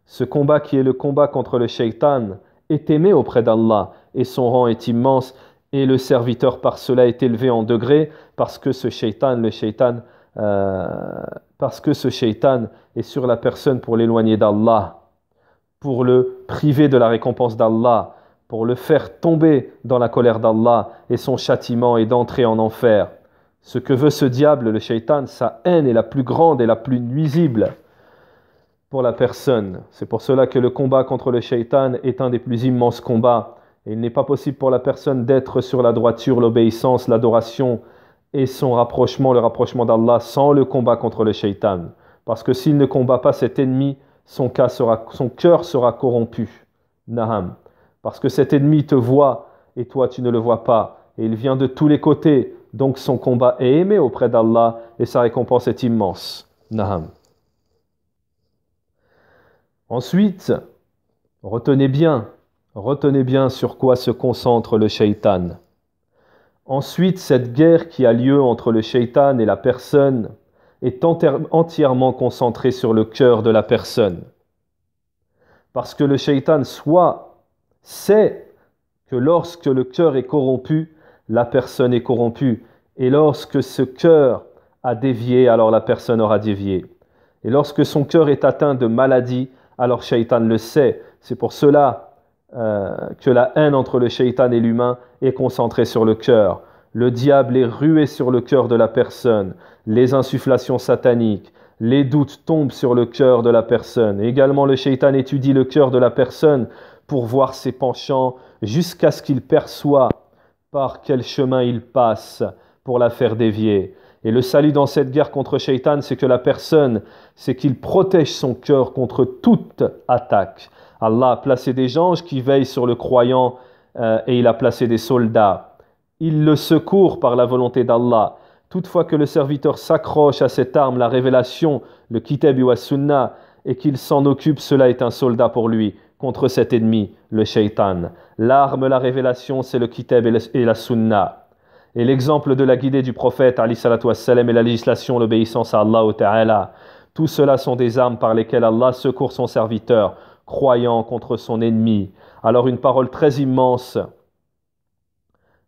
Ce combat qui est le combat contre le shaitan est aimé auprès d'Allah et son rang est immense et le serviteur par cela est élevé en degré, parce que ce shaitan, le shaitan, euh, parce que ce shaitan est sur la personne pour l'éloigner d'Allah, pour le priver de la récompense d'Allah, pour le faire tomber dans la colère d'Allah et son châtiment et d'entrer en enfer. Ce que veut ce diable, le shaitan, sa haine est la plus grande et la plus nuisible pour la personne. C'est pour cela que le combat contre le shaitan est un des plus immenses combats il n'est pas possible pour la personne d'être sur la droiture, l'obéissance, l'adoration et son rapprochement, le rapprochement d'Allah, sans le combat contre le shaitan. Parce que s'il ne combat pas cet ennemi, son, cas son cœur sera corrompu. Naham. Parce que cet ennemi te voit et toi tu ne le vois pas. Et il vient de tous les côtés. Donc son combat est aimé auprès d'Allah et sa récompense est immense. Naham. Ensuite, retenez bien, Retenez bien sur quoi se concentre le shaitan. Ensuite, cette guerre qui a lieu entre le shaitan et la personne est entièrement concentrée sur le cœur de la personne. Parce que le shaitan soit sait que lorsque le cœur est corrompu, la personne est corrompue. Et lorsque ce cœur a dévié, alors la personne aura dévié. Et lorsque son cœur est atteint de maladie, alors shaitan le sait. C'est pour cela euh, que la haine entre le shaitan et l'humain est concentrée sur le cœur. Le diable est rué sur le cœur de la personne. Les insufflations sataniques, les doutes tombent sur le cœur de la personne. Également, le shaitan étudie le cœur de la personne pour voir ses penchants jusqu'à ce qu'il perçoit par quel chemin il passe pour la faire dévier. Et le salut dans cette guerre contre Shaitan, c'est que la personne, c'est qu'il protège son cœur contre toute attaque. Allah a placé des anges qui veillent sur le croyant euh, et il a placé des soldats. Il le secourt par la volonté d'Allah. Toutefois que le serviteur s'accroche à cette arme, la révélation, le kitab la sunnah, et qu'il s'en occupe, cela est un soldat pour lui contre cet ennemi, le shaitan. L'arme, la révélation, c'est le kitab et la sunna. Et l'exemple de la guidée du prophète, Ali wassalam, et la législation, l'obéissance à Allah Tout cela sont des armes par lesquelles Allah secourt son serviteur croyant contre son ennemi. Alors une parole très immense.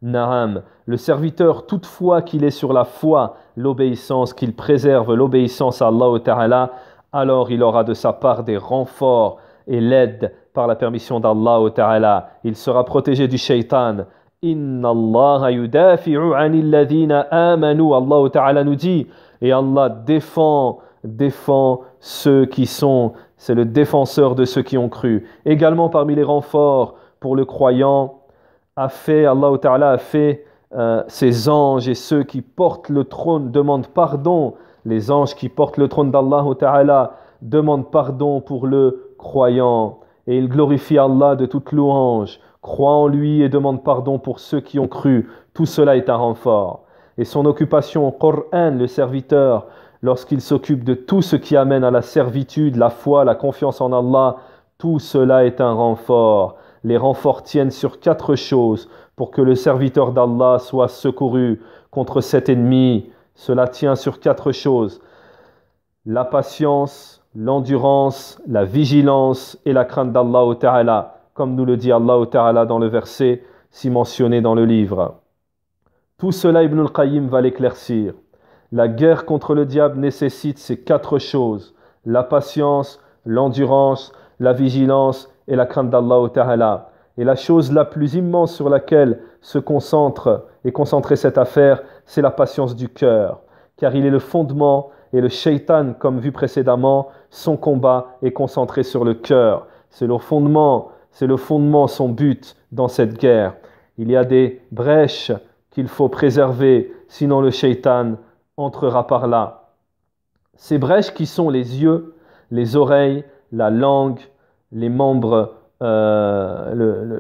Naham, le serviteur toutefois qu'il est sur la foi, l'obéissance, qu'il préserve l'obéissance à Allah Ta'ala, alors il aura de sa part des renforts et l'aide par la permission d'Allah Ta'ala. Il sera protégé du shaitan. Inna Allah yudafi'u anil amanu. Allah Ta'ala nous dit, et Allah défend, défend ceux qui sont c'est le défenseur de ceux qui ont cru. Également parmi les renforts pour le croyant, a fait, Allah a fait ses euh, anges et ceux qui portent le trône demandent pardon. Les anges qui portent le trône d'Allah Ta'ala demandent pardon pour le croyant. Et il glorifie Allah de toute louange, Crois en lui et demande pardon pour ceux qui ont cru. Tout cela est un renfort. Et son occupation Coran, le serviteur, lorsqu'il s'occupe de tout ce qui amène à la servitude, la foi, la confiance en Allah, tout cela est un renfort. Les renforts tiennent sur quatre choses pour que le serviteur d'Allah soit secouru contre cet ennemi. Cela tient sur quatre choses. La patience, l'endurance, la vigilance et la crainte d'Allah au Ta'ala, comme nous le dit Allah au Ta'ala dans le verset si mentionné dans le livre. Tout cela, Ibn al-Qayyim va l'éclaircir. La guerre contre le diable nécessite ces quatre choses la patience, l'endurance, la vigilance et la crainte d'Allah Ta'ala. Et la chose la plus immense sur laquelle se concentre et concentrer cette affaire, c'est la patience du cœur, car il est le fondement et le shaitan, comme vu précédemment, son combat est concentré sur le cœur. C'est le fondement, c'est le fondement, son but dans cette guerre. Il y a des brèches qu'il faut préserver, sinon le shaitan entrera par là. Ces brèches qui sont les yeux, les oreilles, la langue, les membres, euh,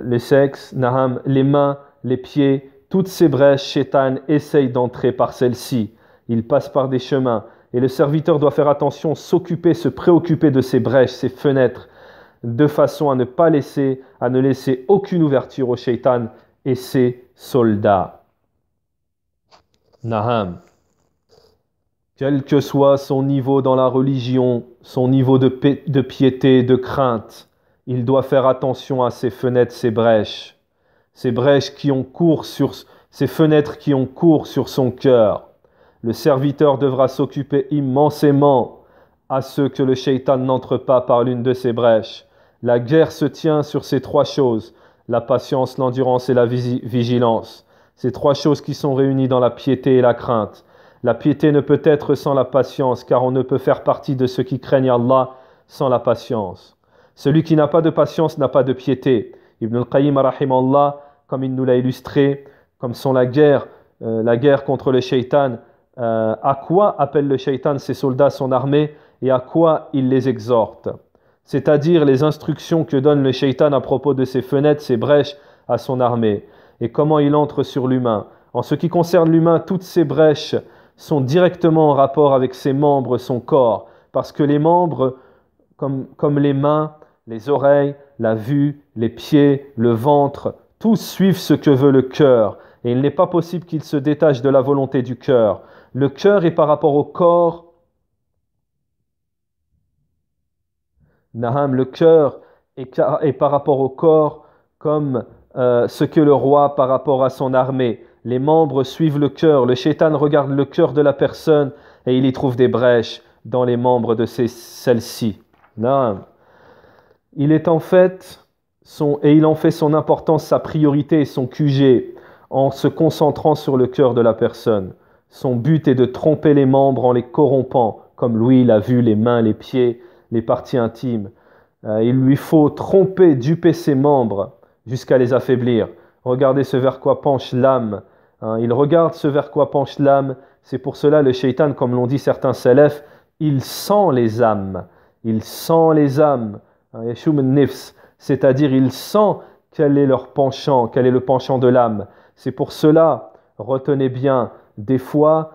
le, sexe, naham, les mains, les pieds, toutes ces brèches, Shaitan essaye d'entrer par celles-ci. Il passe par des chemins. Et le serviteur doit faire attention, s'occuper, se préoccuper de ces brèches, ces fenêtres, de façon à ne pas laisser, à ne laisser aucune ouverture au Shaitan et ses soldats. Naham. Quel que soit son niveau dans la religion, son niveau de, piété, de crainte, il doit faire attention à ses fenêtres, ses brèches, ces brèches qui ont cours sur ces fenêtres qui ont cours sur son cœur. Le serviteur devra s'occuper immensément à ce que le shaitan n'entre pas par l'une de ces brèches. La guerre se tient sur ces trois choses, la patience, l'endurance et la vigilance. Ces trois choses qui sont réunies dans la piété et la crainte. La piété ne peut être sans la patience, car on ne peut faire partie de ceux qui craignent Allah sans la patience. Celui qui n'a pas de patience n'a pas de piété. Ibn al-Qayyim, Allah, comme il nous l'a illustré, comme sont la guerre, euh, la guerre contre le shaitan, euh, à quoi appelle le shaitan ses soldats, son armée, et à quoi il les exhorte C'est-à-dire les instructions que donne le shaitan à propos de ses fenêtres, ses brèches à son armée, et comment il entre sur l'humain. En ce qui concerne l'humain, toutes ces brèches, sont directement en rapport avec ses membres, son corps, parce que les membres, comme, les mains, les oreilles, la vue, les pieds, le ventre, tous suivent ce que veut le cœur, et il n'est pas possible qu'ils se détachent de la volonté du cœur. Le cœur est par rapport au corps. Naham, le cœur est, par rapport au corps comme euh, ce que le roi par rapport à son armée. Les membres suivent le cœur, le chétan regarde le cœur de la personne et il y trouve des brèches dans les membres de celle-ci. Il est en fait son, et il en fait son importance, sa priorité son QG en se concentrant sur le cœur de la personne. Son but est de tromper les membres en les corrompant, comme lui il a vu les mains, les pieds, les parties intimes. Euh, il lui faut tromper, duper ses membres jusqu'à les affaiblir. Regardez ce vers quoi penche l'âme Hein, il regarde ce vers quoi penche l'âme. C'est pour cela le shaitan, comme l'ont dit certains salafs, il sent les âmes. Il sent les âmes. Hein, c'est-à-dire il sent quel est leur penchant, quel est le penchant de l'âme. C'est pour cela, retenez bien, des fois,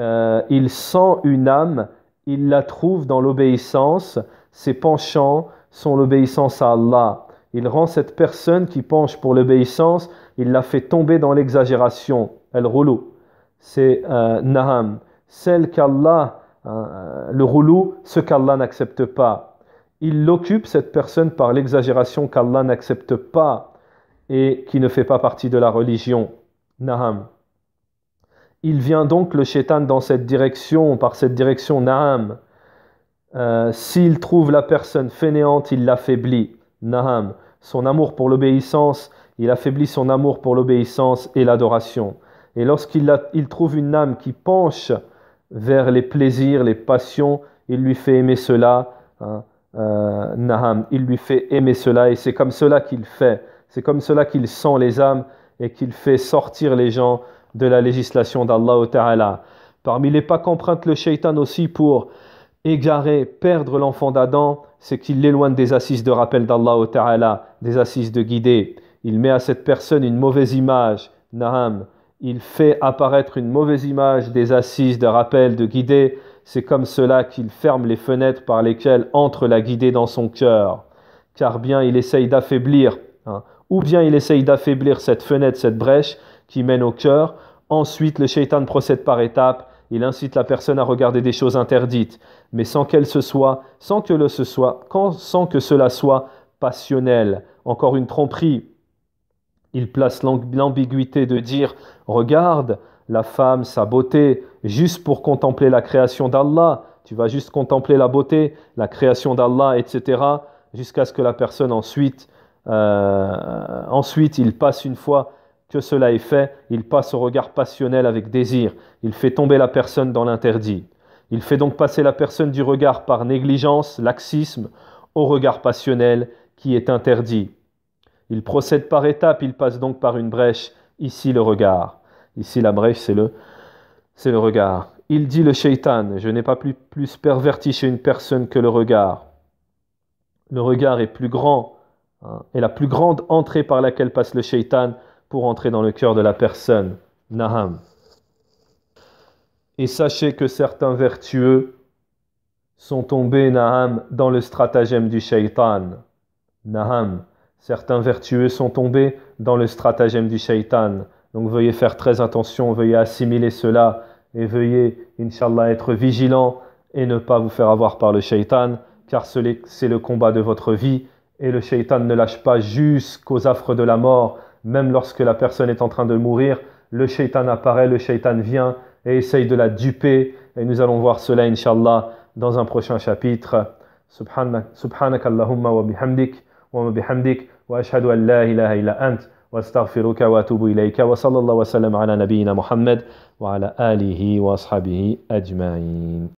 euh, il sent une âme, il la trouve dans l'obéissance. Ses penchants sont l'obéissance à Allah, il rend cette personne qui penche pour l'obéissance, il la fait tomber dans l'exagération. Elle rouleau. C'est euh, Naham. Celle qu'Allah, euh, le rouleau, ce qu'Allah n'accepte pas. Il l'occupe, cette personne, par l'exagération qu'Allah n'accepte pas et qui ne fait pas partie de la religion. Naham. Il vient donc le shaitan dans cette direction, par cette direction Naham. Euh, s'il trouve la personne fainéante, il l'affaiblit. Naham. Son amour pour l'obéissance, il affaiblit son amour pour l'obéissance et l'adoration. Et lorsqu'il trouve une âme qui penche vers les plaisirs, les passions, il lui fait aimer cela. Hein, euh, Naham, il lui fait aimer cela et c'est comme cela qu'il fait. C'est comme cela qu'il sent les âmes et qu'il fait sortir les gens de la législation d'Allah Ta'ala. Parmi les pas qu'emprunte le shaitan aussi pour égarer, perdre l'enfant d'Adam, c'est qu'il l'éloigne des assises de rappel d'Allah au Ta'ala, des assises de guidée. Il met à cette personne une mauvaise image, Naham. Il fait apparaître une mauvaise image des assises de rappel, de guidée. C'est comme cela qu'il ferme les fenêtres par lesquelles entre la guidée dans son cœur. Car bien il essaye d'affaiblir, hein. ou bien il essaye d'affaiblir cette fenêtre, cette brèche qui mène au cœur. Ensuite, le shaitan procède par étapes il incite la personne à regarder des choses interdites, mais sans qu'elle se soit, sans que le soit, sans que cela soit passionnel. Encore une tromperie. Il place l'ambiguïté de dire regarde la femme, sa beauté, juste pour contempler la création d'Allah. Tu vas juste contempler la beauté, la création d'Allah, etc. Jusqu'à ce que la personne ensuite, euh, ensuite, il passe une fois que cela est fait, il passe au regard passionnel avec désir, il fait tomber la personne dans l'interdit. Il fait donc passer la personne du regard par négligence, laxisme, au regard passionnel qui est interdit. Il procède par étapes, il passe donc par une brèche, ici le regard. Ici la brèche, c'est le, c'est le regard. Il dit le shaitan, je n'ai pas plus, perverti chez une personne que le regard. Le regard est plus grand, et hein, la plus grande entrée par laquelle passe le shaitan, pour entrer dans le cœur de la personne. Naham. Et sachez que certains vertueux sont tombés, Naham, dans le stratagème du shaitan. Naham. Certains vertueux sont tombés dans le stratagème du shaitan. Donc veuillez faire très attention, veuillez assimiler cela et veuillez, inshallah, être vigilant et ne pas vous faire avoir par le shaitan, car c'est le combat de votre vie et le shaitan ne lâche pas jusqu'aux affres de la mort même lorsque la personne est en train de mourir le shaytan apparaît le shaytan vient et essaye de la duper et nous allons voir cela inshallah dans un prochain chapitre subhanaka subhanakallohumma wa bihamdik wa bihamdik wa ashhadu an la ilaha illa ant wa astaghfiruka wa atubu ilayka wa sallallahu wa sallam ala Nabiina Muhammad wa ala alihi wa sahbihi ajmain